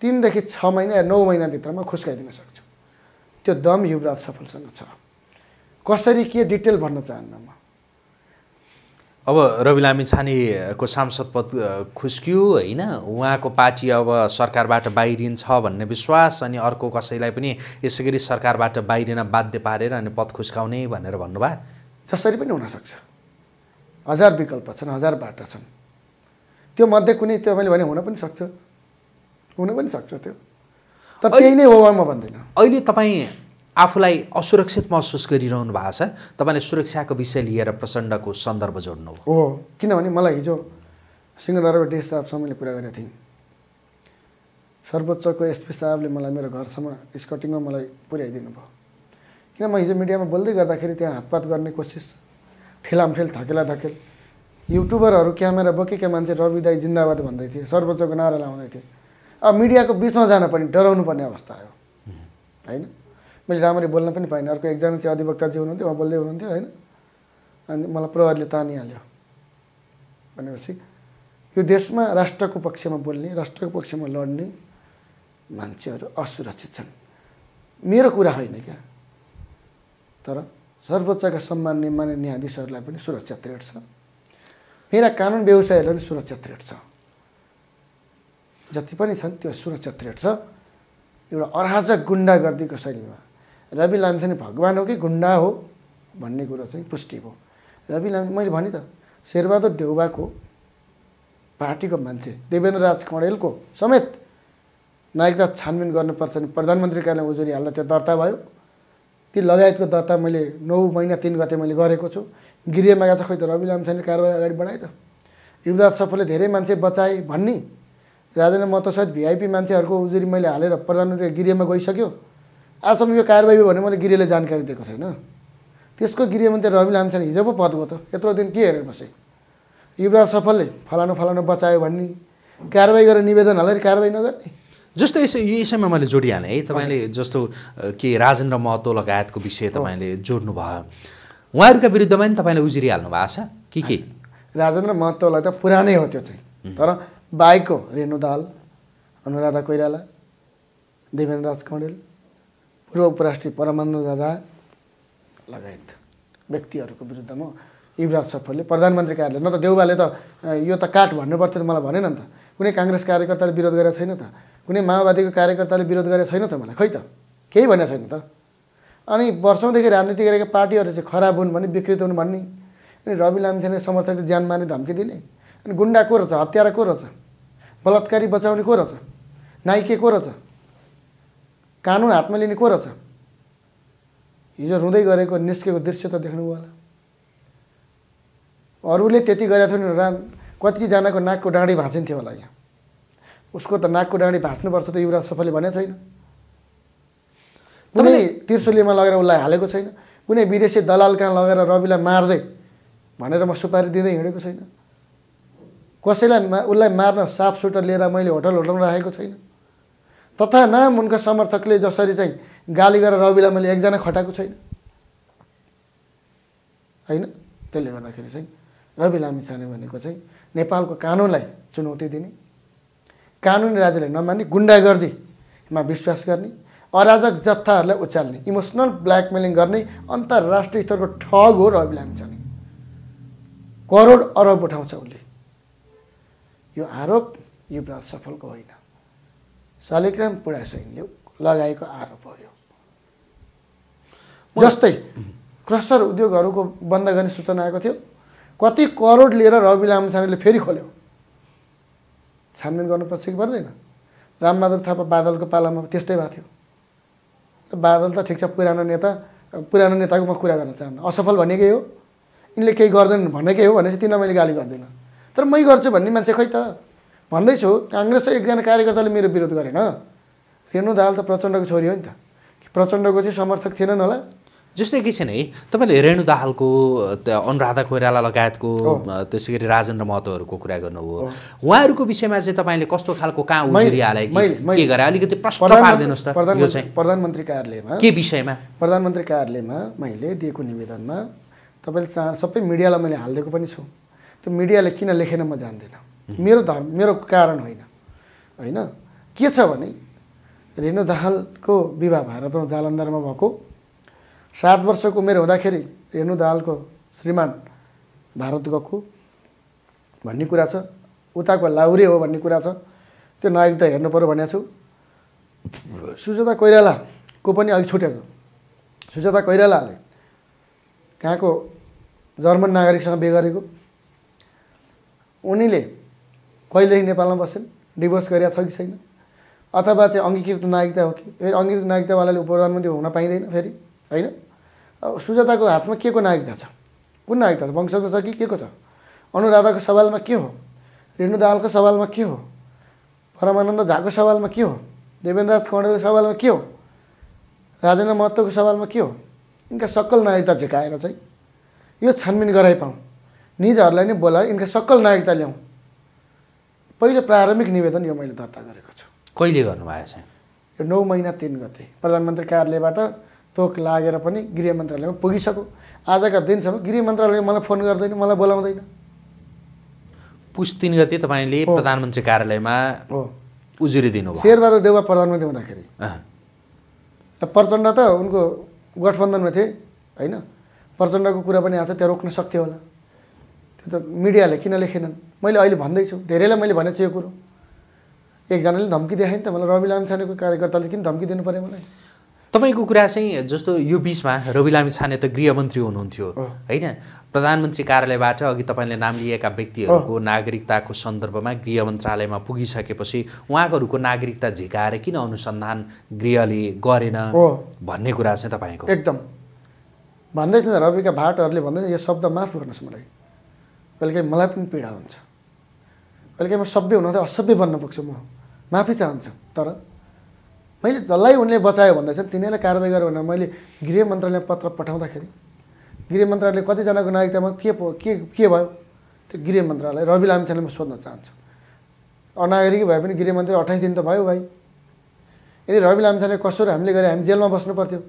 तिनदेखि छ महिना या नौ महिनाभित्रमा खुस्काइदिन सक्छु त्यो दम युवराज सफलसँग छ कसरी के डिटेल भन्न चाहन्न म अब रवि लामी छानेको सांसद पद खुस्कियो होइन उहाँको पार्टी अब सरकारबाट बाहिरिन्छ भन्ने विश्वास अनि अर्को कसैलाई पनि यसै गरी सरकारबाट बाहिरिन बाध्य पारेर अनि पद खुस्काउने भनेर भन्नुभयो जसरी पनि हुनसक्छ हजार विकल्प छन् हजार बाटो छन् त्यो मध्ये कुनै त्यो मैले भने हुन पनि सक्छ हुन पनि सक्छ त्यो तर त्यही नै हो म भन्दिनँ अहिले तपाईँ आफूलाई असुरक्षित महसुस गरिरहनु भएको छ तपाईँले सुरक्षाको विषय लिएर प्रचण्डको सन्दर्भ जोड्नु हो किनभने मलाई हिजो सिंहदरबार डिएस साहबसँग मैले कुरा गरेको थिएँ सर्वोच्चको एसपी साहबले मलाई मेरो घरसम्म स्कटिङमा मलाई पुर्याइदिनु भयो किन म हिजो मिडियामा बोल्दै गर्दाखेरि त्यहाँ हातपात गर्ने कोसिस ठेलामठेल धकेला धकेल युट्युबरहरू क्यामेरा बोकेका मान्छे रवि दाई जिन्दाबाद भन्दै थिए सर्वोच्चको नारा लगाउँदै थिए अब मिडियाको बिचमा जान पनि डराउनु पर्ने अवस्था आयो होइन मैले राम्ररी बोल्न पनि पाइनँ अर्को एकजना चाहिँ अधिवक्ता जी हुनुहुन्थ्यो उहाँ बोल्दै हुनुहुन्थ्यो होइन अनि मलाई प्रहरीले तानिहाल्यो भनेपछि यो देशमा राष्ट्रको पक्षमा बोल्ने राष्ट्रको पक्षमा लड्ने मान्छेहरू असुरक्षित छन् मेरो कुरा होइन क्या तर सर्वोच्चका सम्माननीय मान्य न्यायाधीशहरूलाई पनि सुरक्षा त्रेड छ मेरा कानुन व्यवसायहरूलाई पनि सुरक्षा त्रेड छ जति पनि छन् त्यो सुरक्षा त्रेड छ एउटा अराजक गुन्डागर्दीको शैलीमा रवि भगवान् हो कि गुन्डा हो भन्ने कुरो चाहिँ पुष्टि भयो रवि लामी मैले भनेँ त शेरबहादुर देउबाको पार्टीको मान्छे देवेन्द्र राज कडेलको समेत नागरिकता छानबिन गर्नुपर्छ भने प्रधानमन्त्री कार्यालय उजुरी हाल्दा त्यो दर्ता भयो ती लगायतको दर्ता मैले नौ महिना तिन गते मैले गरेको छु गृहमा गएको छ खोइ त रवि लामछाने कारवाही अगाडि बढाए त युवराज सफलले धेरै मान्छे बचाए भन्ने राजेन्द्र महतो सहित भिआइपी मान्छेहरूको उजुरी मैले हालेर प्रधानमन्त्री गृहमा गइसक्यो आजसम्म यो कारवाही भने मैले गिरीले जानकारी दिएको छैन त्यसको गृहमन्त्री रवि लामछाने हिजो पो पदको त यत्रो दिन के हेरेर बसेँ युवराज सफलले फलानु फलानु बचायो भन्ने कारवाही गरेर निवेदन हालेर कारवाही नगर्ने जस्तो यसै यो यसैमा मैले जोडिहालेँ है तपाईँले जस्तो के राजेन्द्र महतो लगायतको विषय तपाईँले भयो उहाँहरूका विरुद्धमा नि तपाईँले उजिरिहाल्नु भएको छ कि के राजेन्द्र महतोलाई त पुरानै हो त्यो चाहिँ तर बाहेकको रेणु दाल अनुराधा कोइराला देवेन्द्र राज कौडेल पूर्व उपराष्ट्रिय परमानन्द दादा लगायत व्यक्तिहरूको विरुद्धमा युवराज सफरले प्रधानमन्त्री कार्यालय न त देउबाले त यो त काट भन्नुपर्थ्यो त मलाई भनेन नि त कुनै काङ्ग्रेस कार्यकर्ताले विरोध गरेको छैन त कुनै माओवादीको कार्यकर्ताले विरोध गरेको छैन त मलाई खै त केही भनेको छैन त अनि वर्षौँदेखि राजनीति गरेका पार्टीहरू चाहिँ खराब हुन् भन्ने विकृत हुन् भन्ने अनि रवि लामिछाने समर्थकले ज्यान मार्ने धम्की दिने अनि गुन्डा को रहेछ हत्यारा को रहेछ बलात्कारी बचाउने को रहेछ नाइके को रहेछ कानुन हातमा लिने को रहेछ हिजो रुँदै गरेको निस्केको दृश्य त देख्नुभयो होला अरूले त्यति गरेको थियो नि कतिजनाको नाकको डाँडी भाँचिन्थ्यो होला यहाँ उसको त नाकको डाँडी भाँच्नुपर्छ त युवराज सफाले भने छैन कुनै तिर्सुलीमा लगेर उसलाई हालेको छैन कुनै विदेशी दलाल कहाँ लगेर रविलाई मार्दै भनेर म सुपारी दिँदै हिँडेको छैन कसैलाई मा उसलाई मार्न साफ सुटर लिएर मैले होटल होटलमा राखेको छैन तथा नाम उनका समर्थकले जसरी चाहिँ गाली गरेर रविलाई मैले एकजना खटाएको छैन होइन त्यसले गर्दाखेरि चाहिँ रवि लामी छाने भनेको चाहिँ नेपालको कानुनलाई चुनौती दिने कानुनी राज्यले नमान्ने गुन्डागर्दीमा विश्वास गर्ने अराजक जत्थाहरूलाई उचाल्ने इमोसनल ब्ल्याकमेलिङ गर्ने अन्तर्राष्ट्रिय स्तरको ठग हो रवि लामी छाने करोड अरब उठाउँछ उसले यो आरोप युवराज सफलको होइन शालिग्राम पुडासैनले लगाएको आरोप हो जस्तै क्रसर उद्योगहरूको बन्द गर्ने सूचना आएको थियो कति करोड लिएर रवि लामसानेले फेरि खोल्यो छानबिन गर्नुपर्छ कि पर्दैन रामबहादुर थापा बादलको पालामा त्यस्तै भएको थियो बादल त ठिक छ पुरानो नेता पुरानो नेताको म कुरा गर्न चाहन्न असफल भनेकै हो यिनले केही गर्दैनन् भनेकै हो भनेपछि तिनलाई मैले गाली गर्दिनँ तर मै गर्छु भन्ने मान्छे खै त भन्दैछु काङ्ग्रेसको एकजना कार्यकर्ताले मेरो विरोध गरेन रेणु दाहाल त प्रचण्डको छोरी हो नि त प्रचण्डको चाहिँ समर्थक थिएनन् होला जस्तै के छैन है तपाईँले रेणु दाहालको अनुराधा कोइराला लगायतको त्यसै गरी राजेन्द्र महतोहरूको कुरा गर्नुभयो उहाँहरूको विषयमा चाहिँ तपाईँले कस्तो खालको कहाँ के गरे अलिकति प्रश्न पारिदिनुहोस् त यो चाहिँ प्रधानमन्त्री कार्यालयमा के विषयमा प्रधानमन्त्री कार्यालयमा मैले दिएको निवेदनमा तपाईँले चाँड सबै मिडियालाई मैले हालिदिएको पनि छु त्यो मिडियाले किन लेखेन म जान्दिनँ मेरो धर्म मेरो कारण होइन होइन के छ भने रेणु दाहालको विवाह भारतमा जालन्धरमा भएको सात वर्षको उमेर हुँदाखेरि रेणु दाहालको श्रीमान भारत गएको भन्ने कुरा छ उताको लाउरे हो भन्ने कुरा छ त्यो नायकता हेर्नु पऱ्यो भनेको छु सुजाता कोइरालाको पनि अघि छुट्याएको छु सुजाता कोइरालाले कहाँको जर्मन नागरिकसँग बिहे गरेको उनीले कहिलेदेखि नेपालमा बस्छन् डिभोर्स गरेका छ कि छैन अथवा चाहिँ अङ्गीकृत नागरिकता हो कि फेरि अङ्गीकृत नागरिकतावालाले प्रधानमन्त्री हुन पाइँदैन फेरि होइन सुजाताको हातमा के को नागरिकता छ कुन नागरिकता छ वंशज छ कि के को छ अनुराधाको सवालमा के हो रेणु दाहालको सवालमा के हो परमानन्द झाको सवालमा के हो देवेन्द्रराज कणेलको सवालमा के हो राजेन्द्र महत्त्वको सवालमा के हो यिनका सकल नागरिकता झिकाएर चाहिँ यो छानबिन गराइपाउँ निजहरूलाई नै बोलाएर यिनका सकल नागरिकता ल्याउँ पहिलो प्रारम्भिक निवेदन यो मैले दर्ता गरेको छु कहिले गर्नुभएको छ यो नौ महिना तिन गते प्रधानमन्त्री कार्यालयबाट तोक लागेर पनि गृह मन्त्रालयमा पुगिसक्यो आजका दिनसम्म गृह मन्त्रालयले मलाई फोन गर्दैन मलाई बोलाउँदैन पुस तिन गते तपाईँले प्रधानमन्त्री कार्यालयमा हो उजुरी दिनु शेरबहादुर देउवा प्रधानमन्त्री हुँदाखेरि र प्रचण्ड त उनको गठबन्धनमा थिए होइन प्रचण्डको कुरा पनि आएको छ त्यहाँ रोक्न सक्थ्यो होला त्यो त मिडियाले किन लेखेनन् मैले अहिले भन्दैछु धेरैलाई मैले भनेको छु यो कुरो एकजनाले धम्की देखाएँ नि त मलाई रवि लामिछानेको कार्यकर्ताले किन धम्की दिनु पऱ्यो मलाई तपाईँको कुरा चाहिँ जस्तो यो बिचमा रवि लामिछाने त गृहमन्त्री हुनुहुन्थ्यो होइन प्रधानमन्त्री कार्यालयबाट अघि तपाईँले नाम लिएका व्यक्तिहरूको नागरिकताको सन्दर्भमा गृह मन्त्रालयमा पुगिसकेपछि उहाँहरूको नागरिकता झिकाएर किन अनुसन्धान गृहले गरेन भन्ने कुरा चाहिँ तपाईँको एकदम भन्दैछ रविका भाटहरूले भन्दैछ यो शब्द माफ गर्नुहोस् मलाई कहिलेकाहीँ मलाई पनि पीडा हुन्छ कहिलेकाहीँ म सभ्य हुन असभ्य बन्न पुग्छु म माफी चाहन्छु तर मैले जसलाई उनले बचायो भन्दैछ चाहिँ तिनीहरूलाई कारवाही गरेँ भनेर मैले गृह मन्त्रालयमा पत्र पठाउँदाखेरि गृह मन्त्रालयले कतिजनाको नागरिकतामा के के के भयो त्यो गृह मन्त्रालय रवि लामिछानेलाई म सोध्न चाहन्छु अनागरिक भए पनि गृहमन्त्री अठाइस दिन त भयो भाइ यदि रवि लामिछाने कसुर हामीले गरे हामी जेलमा बस्नु पर्थ्यो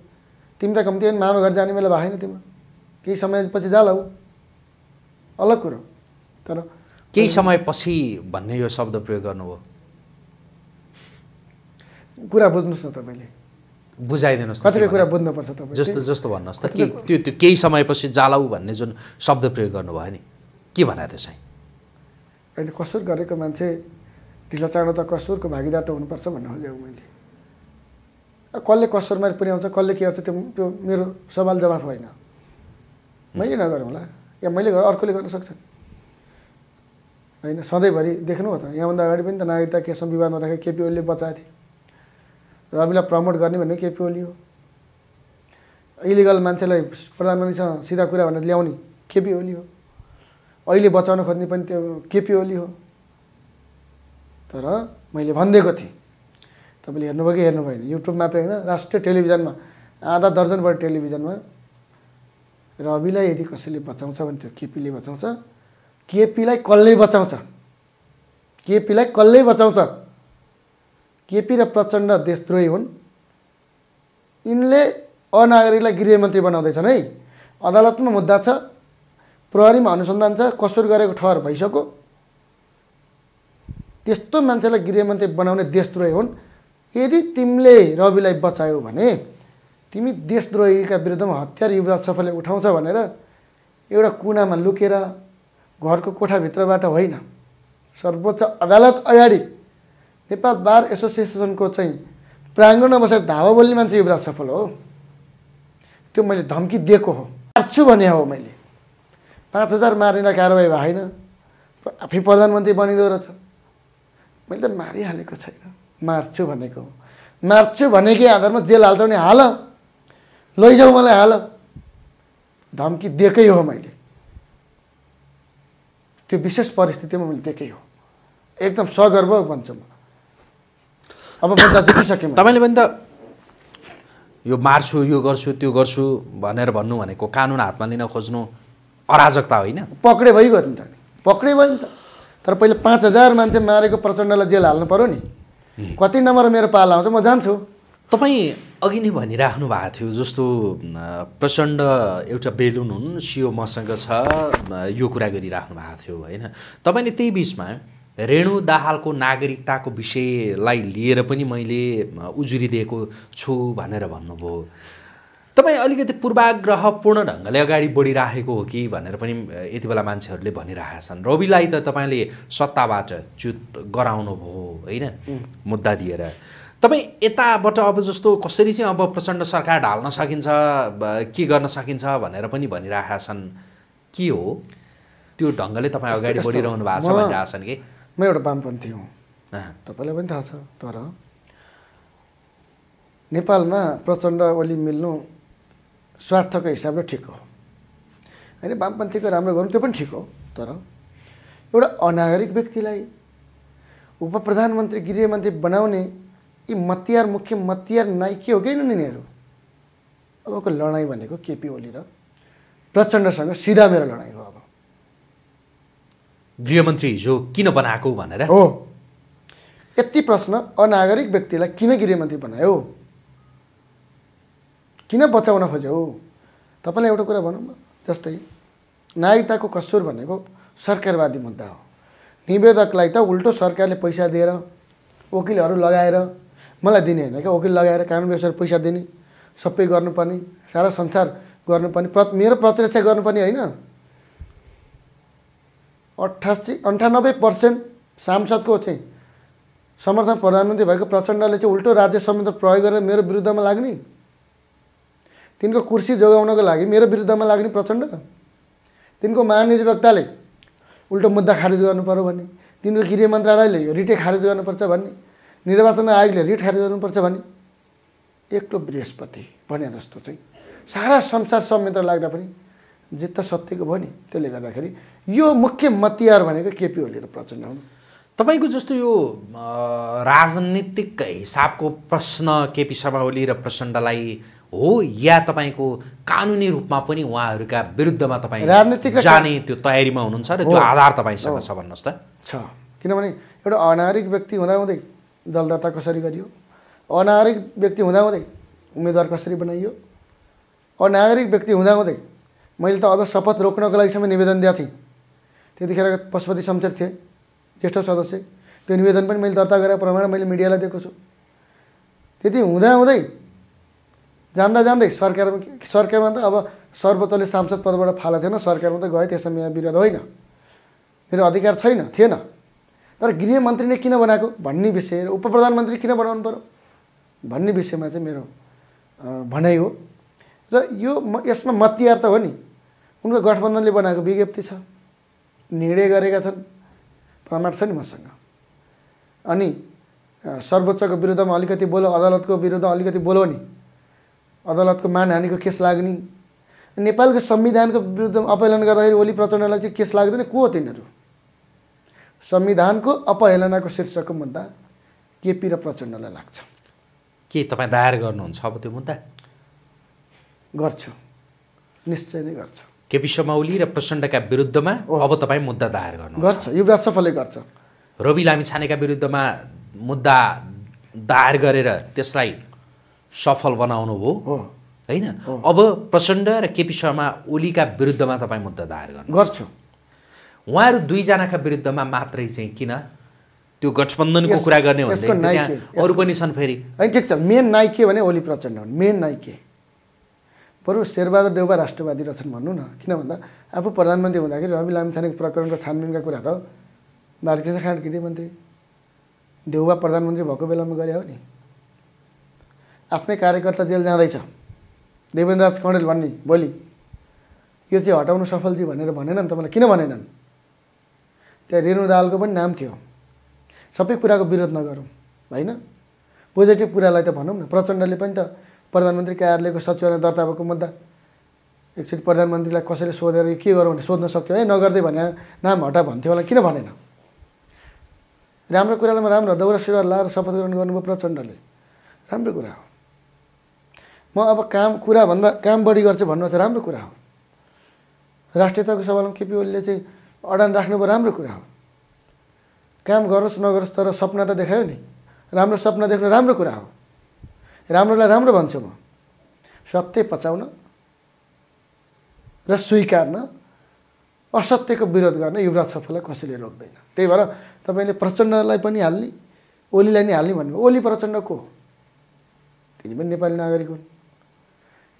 तिमी त कम्ती पनि मामा घर जाने बेला भएन तिम्रो केही समयपछि जाला हौ अलग कुरो तर केही समयपछि भन्ने यो शब्द प्रयोग गर्नुभयो कुरा बुझ्नुहोस् न तपाईँले बुझाइदिनुहोस् कतिपय कुरा बुझ्नुपर्छ तपाईँ जस्तो जस्तो भन्नुहोस् त के त्यो त्यो केही समयपछि जालाउ भन्ने जुन शब्द प्रयोग गर्नुभयो नि के भनेको त्यो चाहिँ अहिले कसुर गरेको मान्छे ढिलो चाँडो त कसुरको भागीदार त हुनुपर्छ भन्ने खोजेको मैले कसले कसुरमा पुर्याउँछ कसले के गर्छ त्यो त्यो मेरो सवाल जवाफ होइन मैले नगरौँला या मैले गर अर्कोले गर्न सक्छ होइन सधैँभरि देख्नु हो त यहाँभन्दा अगाडि पनि त नागरिकता केसम विवाद हुँदाखेरि केपी ओलीले बचाएको र रविलाई प्रमोट गर्ने भनेको केपी ओली हो इलिगल मान्छेलाई प्रधानमन्त्रीसँग सिधा कुरा भनेर ल्याउने केपी ओली हो अहिले बचाउन खोज्ने पनि त्यो केपी ओली हो तर मैले भनिदिएको थिएँ तपाईँले हेर्नुभयो कि हेर्नुभयो युट्युब मात्रै होइन राष्ट्रिय टेलिभिजनमा आधा दर्जनबाट टेलिभिजनमा रविलाई यदि कसैले बचाउँछ भने त्यो केपीले बचाउँछ केपीलाई कसले बचाउँछ केपीलाई कसले बचाउँछ केपी र प्रचण्ड देशद्रोही हुन् यिनले अनागरिकलाई गृहमन्त्री बनाउँदैछन् है अदालतमा मुद्दा छ प्रहरीमा अनुसन्धान छ कसुर गरेको ठहर भइसक्यो त्यस्तो मान्छेलाई गृहमन्त्री बनाउने देशद्रोही हुन् यदि तिमीले रविलाई बचायौ भने तिमी देशद्रोहीका विरुद्धमा हतियार युवराज सफाले उठाउँछ भनेर एउटा कुनामा लुकेर घरको कोठाभित्रबाट होइन सर्वोच्च अदालत अगाडि नेपाल बार एसोसिएसनको चाहिँ प्राङ्गणमा बसेर धावा बोल्ने मान्छे युवराज सफल हो त्यो मैले धम्की दिएको हो मार्छु भने हो मैले पाँच हजार मारेर कारवाही भएन आफै प्रधानमन्त्री बनिँदो रहेछ मैले त मारिहालेको छैन मार्छु भनेको हो मार्छु भनेकै आधारमा जेल हाल्छ भने हाल लैजाऊ मलाई हाल धम्की दिएकै हो मैले त्यो विशेष परिस्थितिमा मैले दिएकै हो एकदम सगर्व भन्छु म अब जितिसकेँ तपाईँले पनि त यो मार्छु यो गर्छु त्यो गर्छु भनेर भन्नु भनेको कानुन हातमा लिन खोज्नु अराजकता होइन पक्रे भइगयो नि त पक्रे भयो नि त तर पहिले पाँच हजार मान्छे मारेको प्रचण्डलाई जेल हाल्नु पऱ्यो नि कति नम्बर मेरो पाला आउँछ म जान्छु तपाईँ अघि नै भनिराख्नु भएको थियो जस्तो प्रचण्ड एउटा बेलुन हुन् सियो मसँग छ यो कुरा गरिराख्नु भएको थियो होइन तपाईँले त्यही बिचमा रेणु दाहालको नागरिकताको विषयलाई लिएर पनि मैले उजुरी दिएको छु भनेर भन्नुभयो तपाईँ अलिकति पूर्वाग्रहपूर्ण ढङ्गले अगाडि बढिराखेको हो कि भनेर पनि यति बेला मान्छेहरूले भनिरहेका छन् रविलाई त तपाईँले सत्ताबाट च्युत गराउनु भयो होइन मुद्दा दिएर तपाईँ यताबाट अब जस्तो कसरी चाहिँ अब प्रचण्ड सरकार ढाल्न सकिन्छ के गर्न सकिन्छ भनेर पनि भनिरहेका छन् के हो त्यो ढङ्गले तपाईँ अगाडि बढिरहनु भएको छ भनिरहेका छन् कि म एउटा वामपन्थी हुँ तपाईँलाई पनि थाहा छ तर नेपालमा प्रचण्ड ओली मिल्नु स्वार्थको हिसाबले ठिक हो होइन वामपन्थीको राम्रो गर्नु त्यो पनि ठिक हो तर एउटा अनागरिक व्यक्तिलाई उप प्रधानमन्त्री गृहमन्त्री बनाउने यी मतियार मुख्य मतियार नाइके हो कि यिनीहरू अबको लडाइँ भनेको केपी ओली र प्रचण्डसँग सिधा मेरो लडाइँ हो अब गृहमन्त्री हिजो किन बनाएको भनेर हो यति प्रश्न अनागरिक व्यक्तिलाई किन गृहमन्त्री बनायो किन बचाउन खोज्यो तपाईँलाई एउटा कुरा भनौँ न जस्तै नागरिकताको कसुर भनेको सरकारवादी मुद्दा हो निवेदकलाई त उल्टो सरकारले पैसा दिएर वकिलहरू लगाएर मलाई दिने होइन क्या वकिल लगाएर कानुन व्यवसाय पैसा दिने सबै गर्नुपर्ने सारा संसार गर्नुपर्ने प्र मेरो प्रतिरक्षा गर्नुपर्ने होइन अठासी अन्ठानब्बे पर्सेन्ट सांसदको चाहिँ समर्थन प्रधानमन्त्री भएको प्रचण्डले चाहिँ उल्टो राज्य संयन्त्र प्रयोग गरेर मेरो विरुद्धमा लाग्ने तिनको कुर्सी जोगाउनको लागि मेरो विरुद्धमा लाग्ने प्रचण्ड तिनको महानिर्वक्ताले उल्टो मुद्दा खारेज गर्नु पऱ्यो भने तिनको गृह मन्त्रालयले रिटे खारेज गर्नुपर्छ भन्ने निर्वाचन आयोगले रिट खारेज गर्नुपर्छ भने एक्लो बृहस्पति भने जस्तो चाहिँ सारा संसार संयन्त्र लाग्दा पनि जित त सत्यको भयो नि त्यसले गर्दाखेरि यो मुख्य मतियार भनेको केपी ओली र प्रचण्ड हुन् तपाईँको जस्तो यो राजनीतिक हिसाबको प्रश्न केपी शर्मा ओली र प्रचण्डलाई हो या तपाईँको कानुनी रूपमा पनि उहाँहरूका विरुद्धमा तपाईँ राजनीतिक जाने त्यो तयारीमा हुनुहुन्छ र त्यो आधार तपाईँसँग छ भन्नुहोस् त छ किनभने एउटा अनागरिक व्यक्ति हुँदाहुँदै दल दर्ता कसरी गरियो अनागरिक व्यक्ति हुँदाहुँदै उम्मेदवार कसरी बनाइयो अनागरिक व्यक्ति हुँदाहुँदै मैले त अझ शपथ रोक्नको लागिसम्म निवेदन दिएको थिएँ त्यतिखेर पशुपति शमशेर थिएँ ज्येष्ठ सदस्य त्यो निवेदन पनि मैले दर्ता गरेर प्रमाण मैले मिडियालाई दिएको छु त्यति हुँदाहुँदै जान्दा जाँदै सरकारमा सरकारमा त अब सर्वोच्चले सांसद पदबाट फाला थिएन सरकारमा त गए त्यसमा यहाँ विरोध होइन मेरो अधिकार छैन थिएन तर गृहमन्त्रीले किन बनाएको भन्ने विषय र उप प्रधानमन्त्री किन बनाउनु पऱ्यो भन्ने विषयमा चाहिँ मेरो भनाइ हो र यो म यसमा मतियार त हो नि उनको गठबन्धनले बनाएको विज्ञप्ति छ निर्णय गरेका छन् प्रमाण छ नि मसँग अनि सर्वोच्चको विरुद्धमा अलिकति बोलो अदालतको विरुद्धमा अलिकति बोलो नि अदालतको मानहानिको केस लाग्ने नेपालको संविधानको विरुद्धमा अपहेलन गर्दाखेरि ओली प्रचण्डलाई चाहिँ केस लाग्दैन को हो तिनीहरू संविधानको अपहेलनाको शीर्षकको मुद्दा केपी र प्रचण्डलाई लाग्छ के तपाईँ दायर गर्नुहुन्छ अब त्यो मुद्दा गर्छु निश्चय नै गर्छु केपी शर्मा ओली र प्रचण्डका विरुद्धमा अब तपाईँ मुद्दा दायर गर्नु गर्छ युवराज सफलले गर्छ रवि लामिछानेका विरुद्धमा मुद्दा दायर गरेर त्यसलाई सफल बनाउनु भयो होइन अब प्रचण्ड र केपी शर्मा ओलीका विरुद्धमा तपाईँ मुद्दा दायर गर्नु गर्छु उहाँहरू दुईजनाका विरुद्धमा मात्रै चाहिँ किन त्यो गठबन्धनको कुरा गर्ने अरू पनि छन् फेरि ठिक छ मेन नाइके भने ओली प्रचण्ड हुन् मेन नाइके बरु शेरबहादुर देउबा राष्ट्रवादी रहेछन् भन्नु न किन भन्दा आफू प्रधानमन्त्री हुँदाखेरि रवि लामिछानेको प्रकरणको छानबिनका कुरा त बालकृष्ण खाँड गृह मन्त्री देउबा प्रधानमन्त्री भएको बेलामा गरे हो नि आफ्नै कार्यकर्ता जेल जाँदैछ देवेन्द्रराज कणेल भन्ने भोलि यो चाहिँ हटाउनु सफल सफलजी भनेर भनेनन् त मलाई किन भनेनन् त्यहाँ रेणु दालको पनि नाम थियो सबै कुराको विरोध नगरौँ होइन पोजिटिभ कुरालाई त भनौँ न प्रचण्डले पनि त प्रधानमन्त्री कार्यालयको सचिवालय दर्ता भएको मुद्दा एकचोटि प्रधानमन्त्रीलाई कसैले सोधेर के गरौँ भने सोध्न सक्थ्यो है नगर्दै भने नाम हटा भन्थ्यो होला किन भनेन राम्रो कुरालाई म राम्रो दौरा सुरुवाल लाएर शपथ ग्रहण गर्नुभयो प्रचण्डले राम्रो कुरा हो म अब काम कुराभन्दा काम बढी गर्छु भन्नु चाहिँ राम्रो कुरा हो राष्ट्रियताको सवालमा केपी ओलीले चाहिँ अडान राख्नुभयो राम्रो कुरा हो काम गरोस् नगरोस् तर सपना त देखायो नि राम्रो सपना देख्नु राम्रो कुरा हो राम्रोलाई राम्रो भन्छु म सत्य पचाउन र स्वीकार्न असत्यको विरोध गर्न युवराज सफललाई कसैले रोक्दैन त्यही भएर तपाईँले प्रचण्डलाई पनि हाल्ने ओलीलाई नै हाल्ने भन्नुभयो ओली प्रचण्ड को तिनी पनि नेपाली नागरिक हुन्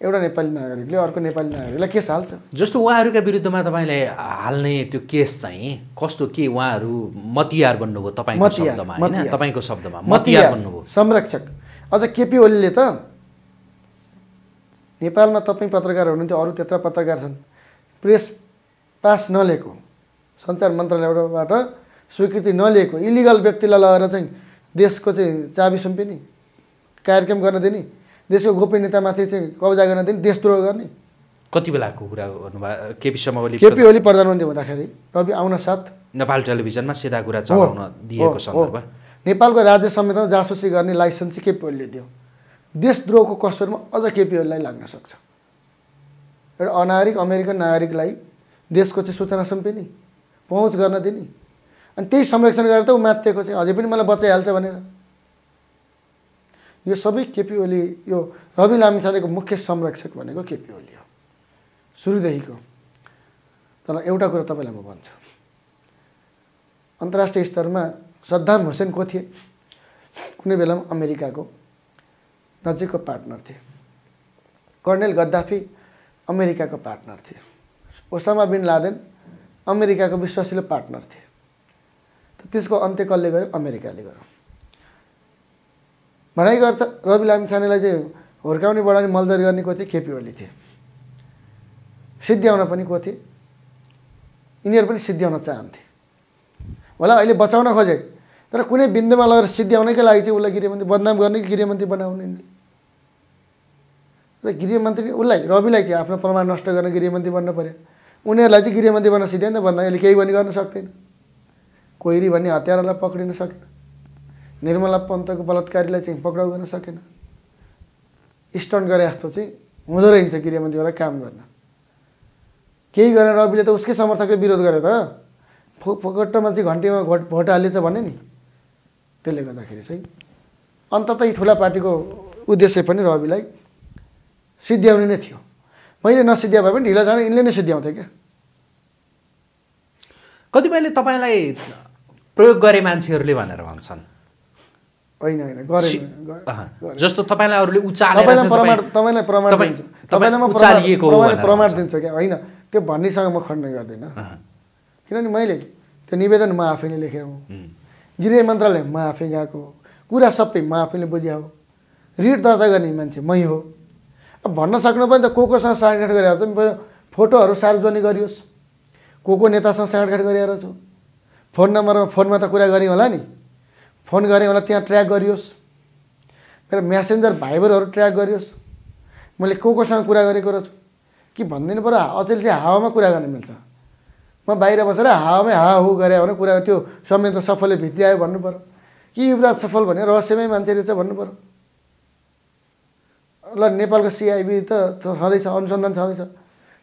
एउटा नेपाली नागरिकले अर्को नेपाली नागरिकलाई केस हाल्छ जस्तो उहाँहरूका विरुद्धमा तपाईँले हाल्ने त्यो केस चाहिँ कस्तो के उहाँहरू मतियार बन्नुभयो तपाईँको शब्दमा तपाईँको शब्दमा मतियार बन्नुभयो संरक्षक अझ केपी ओलीले त नेपालमा तपाईँ पत्रकार हुनुहुन्थ्यो अरू त्यत्र पत्रकार छन् प्रेस पास नलिएको सञ्चार मन्त्रालयबाट स्वीकृति नलिएको इलिगल व्यक्तिलाई लगेर चाहिँ देशको चाहिँ चाबी सुम्पिने कार्यक्रम गर्न दिने देशको गोपनीयतामाथि चाहिँ कब्जा गर्न दिने देशद्रोह गर्ने कति बेलाको कुरा गर्नुभयो केपी शर्मा केपी ओली प्रधानमन्त्री हुँदाखेरि रवि आउन साथ नेपाल टेलिभिजनमा सिधा कुरा चलाउन दिएको सन्दर्भ नेपालको राज्य संविधान जासुसी गर्ने लाइसेन्स चाहिँ केपी ओलीले दियो देशद्रोहको कसुरमा अझ केपी ओलीलाई लाग्न सक्छ एउटा अनागरिक अमेरिकन नागरिकलाई देशको चाहिँ सूचना सम्पिने पहुँच गर्न दिने अनि त्यही संरक्षण गरेर त ऊ माथिएको चाहिँ अझै पनि मलाई बचाइहाल्छ भनेर यो सबै केपी ओली यो रवि लामिछानेको मुख्य संरक्षक भनेको केपी ओली हो सुरुदेखिको तर एउटा कुरा तपाईँलाई म भन्छु अन्तर्राष्ट्रिय स्तरमा सद्दाम हुसेन को थिए कुनै बेलामा अमेरिकाको नजिकको पार्टनर थिए कर्णेल गद्दाफी अमेरिकाको पार्टनर थिए ओसामा बिन लादेन अमेरिकाको विश्वासिलो पार्टनर थिए त्यसको अन्त्य कसले गर्यो अमेरिकाले गर्यो भनाइ गर्दा रवि लामिछानेलाई चाहिँ हुर्काउने बढाउने मलदरी गर्ने को थिए केपी ओली थिए सिद्ध्याउन पनि को थिए यिनीहरू पनि सिद्ध्याउन चाहन्थे होला अहिले बचाउन खोजे तर कुनै बिन्दुमा लगेर सिद्ध्याउनकै लागि चाहिँ उसलाई गृहमन्त्री बदनाम गर्ने कि गृहमन्त्री बनाउने र गृहमन्त्री उसलाई रविलाई चाहिँ आफ्नो प्रमाण नष्ट गर्न गृहमन्त्री बन्न पऱ्यो उनीहरूलाई चाहिँ गृहमन्त्री बन्न सिद्धेन त भन्दा अहिले केही पनि गर्न सक्दैन कोइरी भन्ने हत्यारालाई पक्रिन सकेन निर्मला पन्तको बलात्कारीलाई चाहिँ पक्राउ गर्न सकेन स्टन्ट गरे जस्तो चाहिँ हुँदो रहन्छ गृहमन्त्रीबाट काम गर्न केही गरेर रविले त उसकै समर्थकले विरोध गरे त फो फोकटमा चाहिँ घन्टीमा भोट भोट हालिन्छ भन्यो नि त्यसले गर्दाखेरि चाहिँ अन्तत यी ठुला पार्टीको उद्देश्य पनि रविलाई सिद्ध्याउने नै थियो मैले नसिद्ध्या भए पनि ढिला जाँदा यिनले नै सिद्ध्याउँथे क्या कतिपयले तपाईँलाई प्रयोग गरे मान्छेहरूले भनेर भन्छन् होइन होइन गरे जस्तो तपाईँलाई अरूले प्रमाण तपाईँलाई प्रमाण दिन्छु तपाईँलाई प्रमाण दिन्छु क्या होइन त्यो भन्नेसँग म खण्डन गर्दिनँ किनभने मैले त्यो निवेदन म आफैले लेखेँ हो गृह मन्त्रालय म आफै गएको कुरा सबै म आफैले बुझ्या हो रिट दर्ता गर्ने मान्छे मै हो अब भन्न सक्नु पनि त को कोसँग साँडगाँठ गरेर त फोटोहरू सार्वजनिक गरियोस् को को नेतासँग साँडगाँठ गरिरहेको छु फोन नम्बरमा फोनमा त कुरा गर्ने होला नि फोन गरेँ त्यहाँ ट्र्याक गरियोस् मेरो म्यासेन्जर भाइबरहरू ट्र्याक गरियोस् मैले को कोसँग कुरा गरेको रहेछु कि भनिदिनु पऱ्यो अचेल चाहिँ हावामा कुरा गर्न मिल्छ म बाहिर बसेर हावामै हु गरे भने कुरा त्यो संयन्त्र सफलले भित्री आयो भन्नु पऱ्यो कि युवराज सफल भने रहस्यमै मान्छे रहेछ भन्नु पऱ्यो ल नेपालको सिआइबी त छँदैछ अनुसन्धान छँदैछ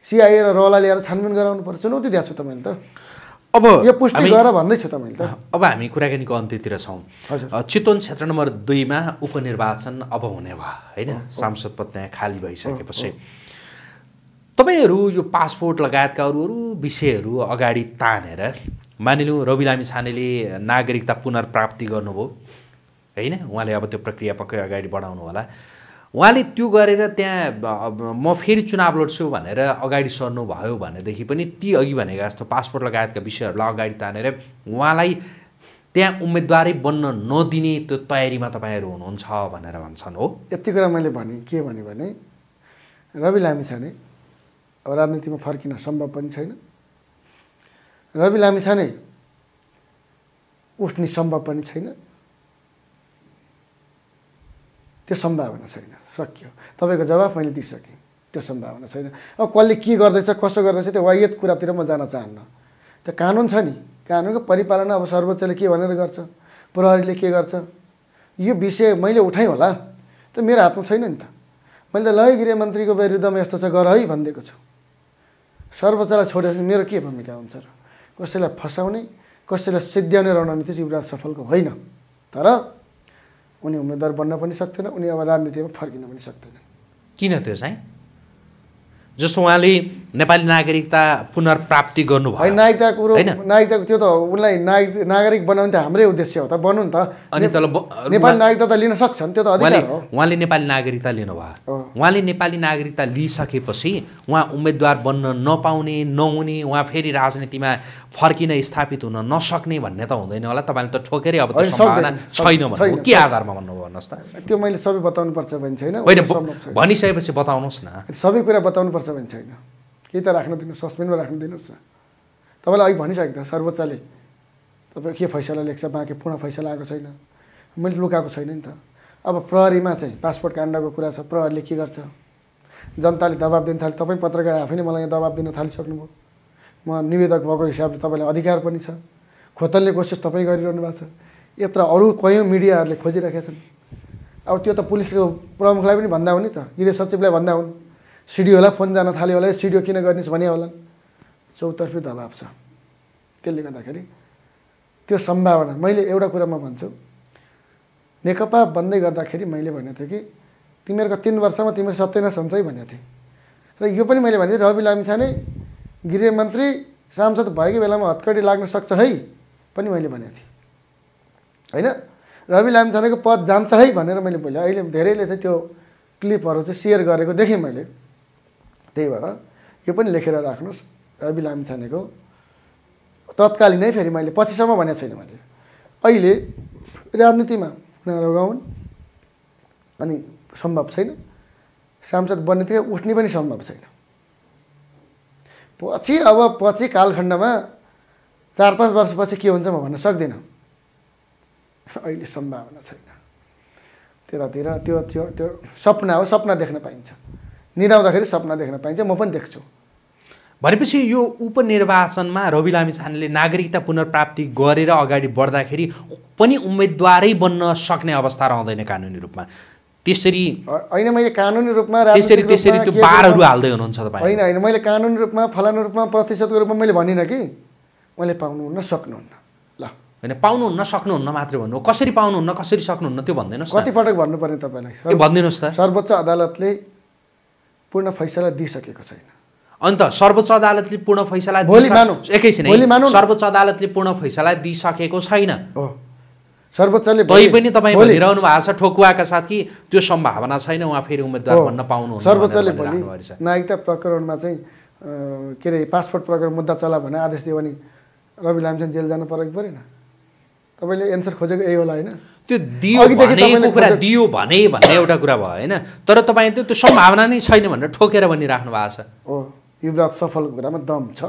सिआइए र रला ल्याएर छानबिन गराउनु पर्यो चुनौती दिएको छु मैले त अब यो पुष्टि गर भन्दै त मैले अब हामी कुराकानीको अन्त्यतिर छौँ चितवन क्षेत्र नम्बर दुईमा उपनिर्वाचन अब हुने भयो होइन सांसद पद त्यहाँ खाली भइसकेपछि तपाईँहरू यो पासपोर्ट लगायतका अरू अरू विषयहरू अगाडि तानेर मानिलिउँ रवि लामी छानेले नागरिकता पुनर्प्राप्ति गर्नुभयो होइन उहाँले अब त्यो प्रक्रिया पक्कै अगाडि बढाउनु होला उहाँले त्यो गरेर त्यहाँ म फेरि चुनाव लड्छु भनेर अगाडि सर्नुभयो भनेदेखि पनि ती अघि भनेका जस्तो पासपोर्ट लगायतका विषयहरूलाई अगाडि तानेर उहाँलाई त्यहाँ उम्मेदवारै बन्न नदिने त्यो तयारीमा तपाईँहरू हुनुहुन्छ भनेर भन्छन् हो यति कुरा मैले भने के भने भने रवि लामिछाने अब राजनीतिमा फर्किन सम्भव पनि छैन रवि लामिछाने उठ्ने सम्भव पनि छैन त्यो सम्भावना छैन सकियो तपाईँको जवाफ मैले दिइसकेँ त्यो सम्भावना छैन अब कसले के गर्दैछ कसो गर्दैछ त्यो वायत कुरातिर म जान चाहन्न त्यो कानुन छ नि कानुनको परिपालन अब सर्वोच्चले के भनेर गर्छ प्रहरीले के गर्छ यो विषय मैले उठाएँ होला त मेरो हातमा छैन नि त मैले त गृह मन्त्रीको विरुद्धमा यस्तो छ गर है भनिदिएको छु सर्वोच्चलाई छोडेपछि मेरो के भूमिका हुन्छ र कसैलाई फसाउने कसैलाई सिद्ध्याउने रणनीति युवराज सफलको होइन तर उनी उम्मेद्वार बन्न पनि सक्दैन उनी अब राजनीतिमा फर्किन पनि सक्दैन किन त्यो चाहिँ जस्तो उहाँले नेपाली नागरिकता पुनर्प्राप्ति गर्नुभयो होइन नागरिकता कुरो नागरिकताको त्यो त उसलाई नागरिक नागरिक बनाउने त हाम्रै उद्देश्य हो त नि त अनि तल नेपाली नागरिकता त लिन सक्छन् त्यो त उहाँले उहाँले नेपाली नागरिकता लिनुभयो उहाँले नेपाली नागरिकता लिइसकेपछि उहाँ उम्मेदवार बन्न नपाउने नहुने उहाँ फेरि राजनीतिमा फर्किन स्थापित हुन नसक्ने भन्ने त हुँदैन होला तपाईँले त ठोकेरै अब सम्भावना छैन भन्नु के आधारमा भन्नुभयो भन्नुहोस् त त्यो मैले सबै बताउनु पर्छ भने छैन होइन भनिसकेपछि बताउनुहोस् न सबै कुरा पर्छ भने छैन केही त राख्न दिनु सस्पेन्डमा राख्न दिनुहोस् न तपाईँलाई अघि भनिसकेको थियो सर्वोच्चले तपाईँ के फैसला लेख्छ बाँकी पूर्ण फैसला आएको छैन मैले लुकाएको छैन नि त अब प्रहरीमा चाहिँ पासपोर्ट काण्डको कुरा छ प्रहरीले के गर्छ जनताले दबाब दिन थाल्यो तपाईँ पत्रकार आफैले मलाई यहाँ दबाब दिन थालिसक्नुभयो म निवेदक भएको हिसाबले तपाईँलाई अधिकार पनि छ खोतल्ने कोसिस तपाईँ गरिरहनु भएको छ यत्र अरू कयौँ मिडियाहरूले खोजिरहेका छन् अब त्यो त पुलिसको प्रमुखलाई पनि भन्दा हो नि त गृह सचिवलाई भन्दा हुन् सिडिओलाई फोन जान थाल्यो होला सिडिओ किन गर्ने भने होला चौतर्फी दबाब छ त्यसले गर्दाखेरि त्यो सम्भावना मैले एउटा कुरा म भन्छु नेकपा बन्दै गर्दाखेरि मैले भनेको थिएँ कि तिमीहरूको तिन वर्षमा तिमीहरू सत्य नसन्छै भनेको थिएँ र यो पनि मैले भने रवि लामिछाने गृहमन्त्री सांसद भएकै बेलामा हत्कडी लाग्न सक्छ है पनि मैले भनेको थिएँ होइन रवि लामिछानेको पद जान्छ है भनेर मैले बोलेँ अहिले धेरैले चाहिँ त्यो क्लिपहरू चाहिँ सेयर गरेको देखेँ मैले त्यही भएर यो पनि लेखेर राख्नुहोस् रवि लामिछानेको तत्कालीनै फेरि मैले पछिसम्म भनेको छैन मैले अहिले राजनीतिमा उनीहरू गाउन् अनि सम्भव छैन सांसद बन्ने थियो उठ्ने पनि सम्भव छैन पछि अब पछि कालखण्डमा चार पाँच वर्षपछि के हुन्छ म भन्न सक्दिनँ अहिले सम्भावना छैन त्यतातिर त्यो त्यो त्यो सपना हो सपना देख्न पाइन्छ निधाउँदाखेरि सपना देख्न पाइन्छ म पनि देख्छु भनेपछि यो उपनिर्वाचनमा रवि लामिछानेले नागरिकता पुनर्प्राप्ति गरेर अगाडि बढ्दाखेरि पनि उम्मेदवारै बन्न सक्ने अवस्था रहँदैन कानुनी रूपमा त्यसरी होइन मैले कानुनी रूपमा त्यसरी त्यसरी त्यो बारहरू हाल्दै हुनुहुन्छ तपाईँ होइन होइन मैले कानुनी रूपमा फलानु रूपमा प्रतिशतको रूपमा मैले भनिनँ कि मैले पाउनुहुन्न सक्नुहुन्न ल होइन पाउनुहुन्न सक्नुहुन्न मात्र भन्नु कसरी पाउनुहुन्न कसरी सक्नुहुन्न त्यो भनिदिनुहोस् कतिपटक भन्नुपर्ने तपाईँलाई भनिदिनुहोस् त सर्वोच्च अदालतले पूर्ण फैसला दिइसकेको छैन अन्त सर्वोच्च अदालतले पूर्ण फैसला एकैछिन सर्वोच्च अदालतले पूर्ण फैसला दिइसकेको छैन सर्वोच्चले तै पनि तपाईँ भनिरहनु भएको छ ठोकुवाका साथ कि त्यो सम्भावना छैन उहाँ फेरि उम्मेदवार भन्न पाउनु सर्वोच्चले पनि नागरिकता प्रकरणमा चाहिँ के अरे पासपोर्ट प्रकरण मुद्दा चला भने आदेश दियो भने रवि लामसेन जेल जानु परेको परेन तपाईँले एन्सर खोजेको यही होला होइन त्यो दियो भनेको कुरा दियो भने भन्ने एउटा कुरा भयो होइन तर तपाईँ त्यो त्यो सम्भावना नै छैन भनेर ठोकेर भनिराख्नु भएको छ हो युवराज सफलको कुरामा दम छ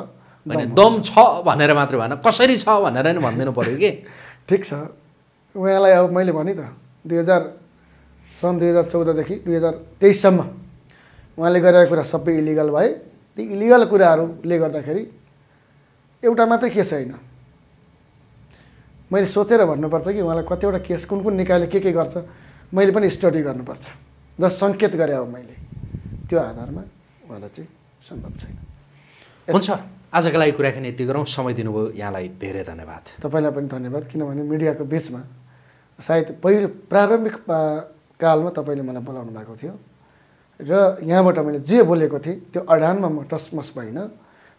भने दम छ भनेर मात्र भएन कसरी छ भनेर नि भनिदिनु पऱ्यो कि ठिक छ उहाँलाई अब मैले भने त दुई हजार सन् दुई हजार चौधदेखि दुई हजार तेइससम्म उहाँले गरेको कुरा सबै इलिगल भए ती इलिगल कुराहरूले गर्दाखेरि एउटा मात्रै केस होइन मैले सोचेर भन्नुपर्छ कि उहाँलाई कतिवटा केस कुन कुन निकायले के के गर्छ मैले पनि स्टडी गर्नुपर्छ जस सङ्केत गरेँ अब मैले त्यो आधारमा उहाँलाई चाहिँ सम्भव छैन हुन्छ आजको लागि कुराकानी यति गरौँ समय दिनुभयो यहाँलाई धेरै धन्यवाद तपाईँलाई पनि धन्यवाद किनभने मिडियाको बिचमा सायद पहिलो प्रारम्भिक कालमा तपाईँले मलाई बोलाउनु भएको थियो र यहाँबाट मैले जे बोलेको थिएँ त्यो अडानमा म टसमस भइनँ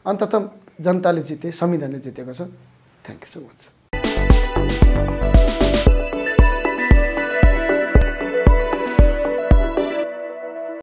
अन्तत जनताले जिते संविधानले जितेको छ थ्याङ्क यू सो मच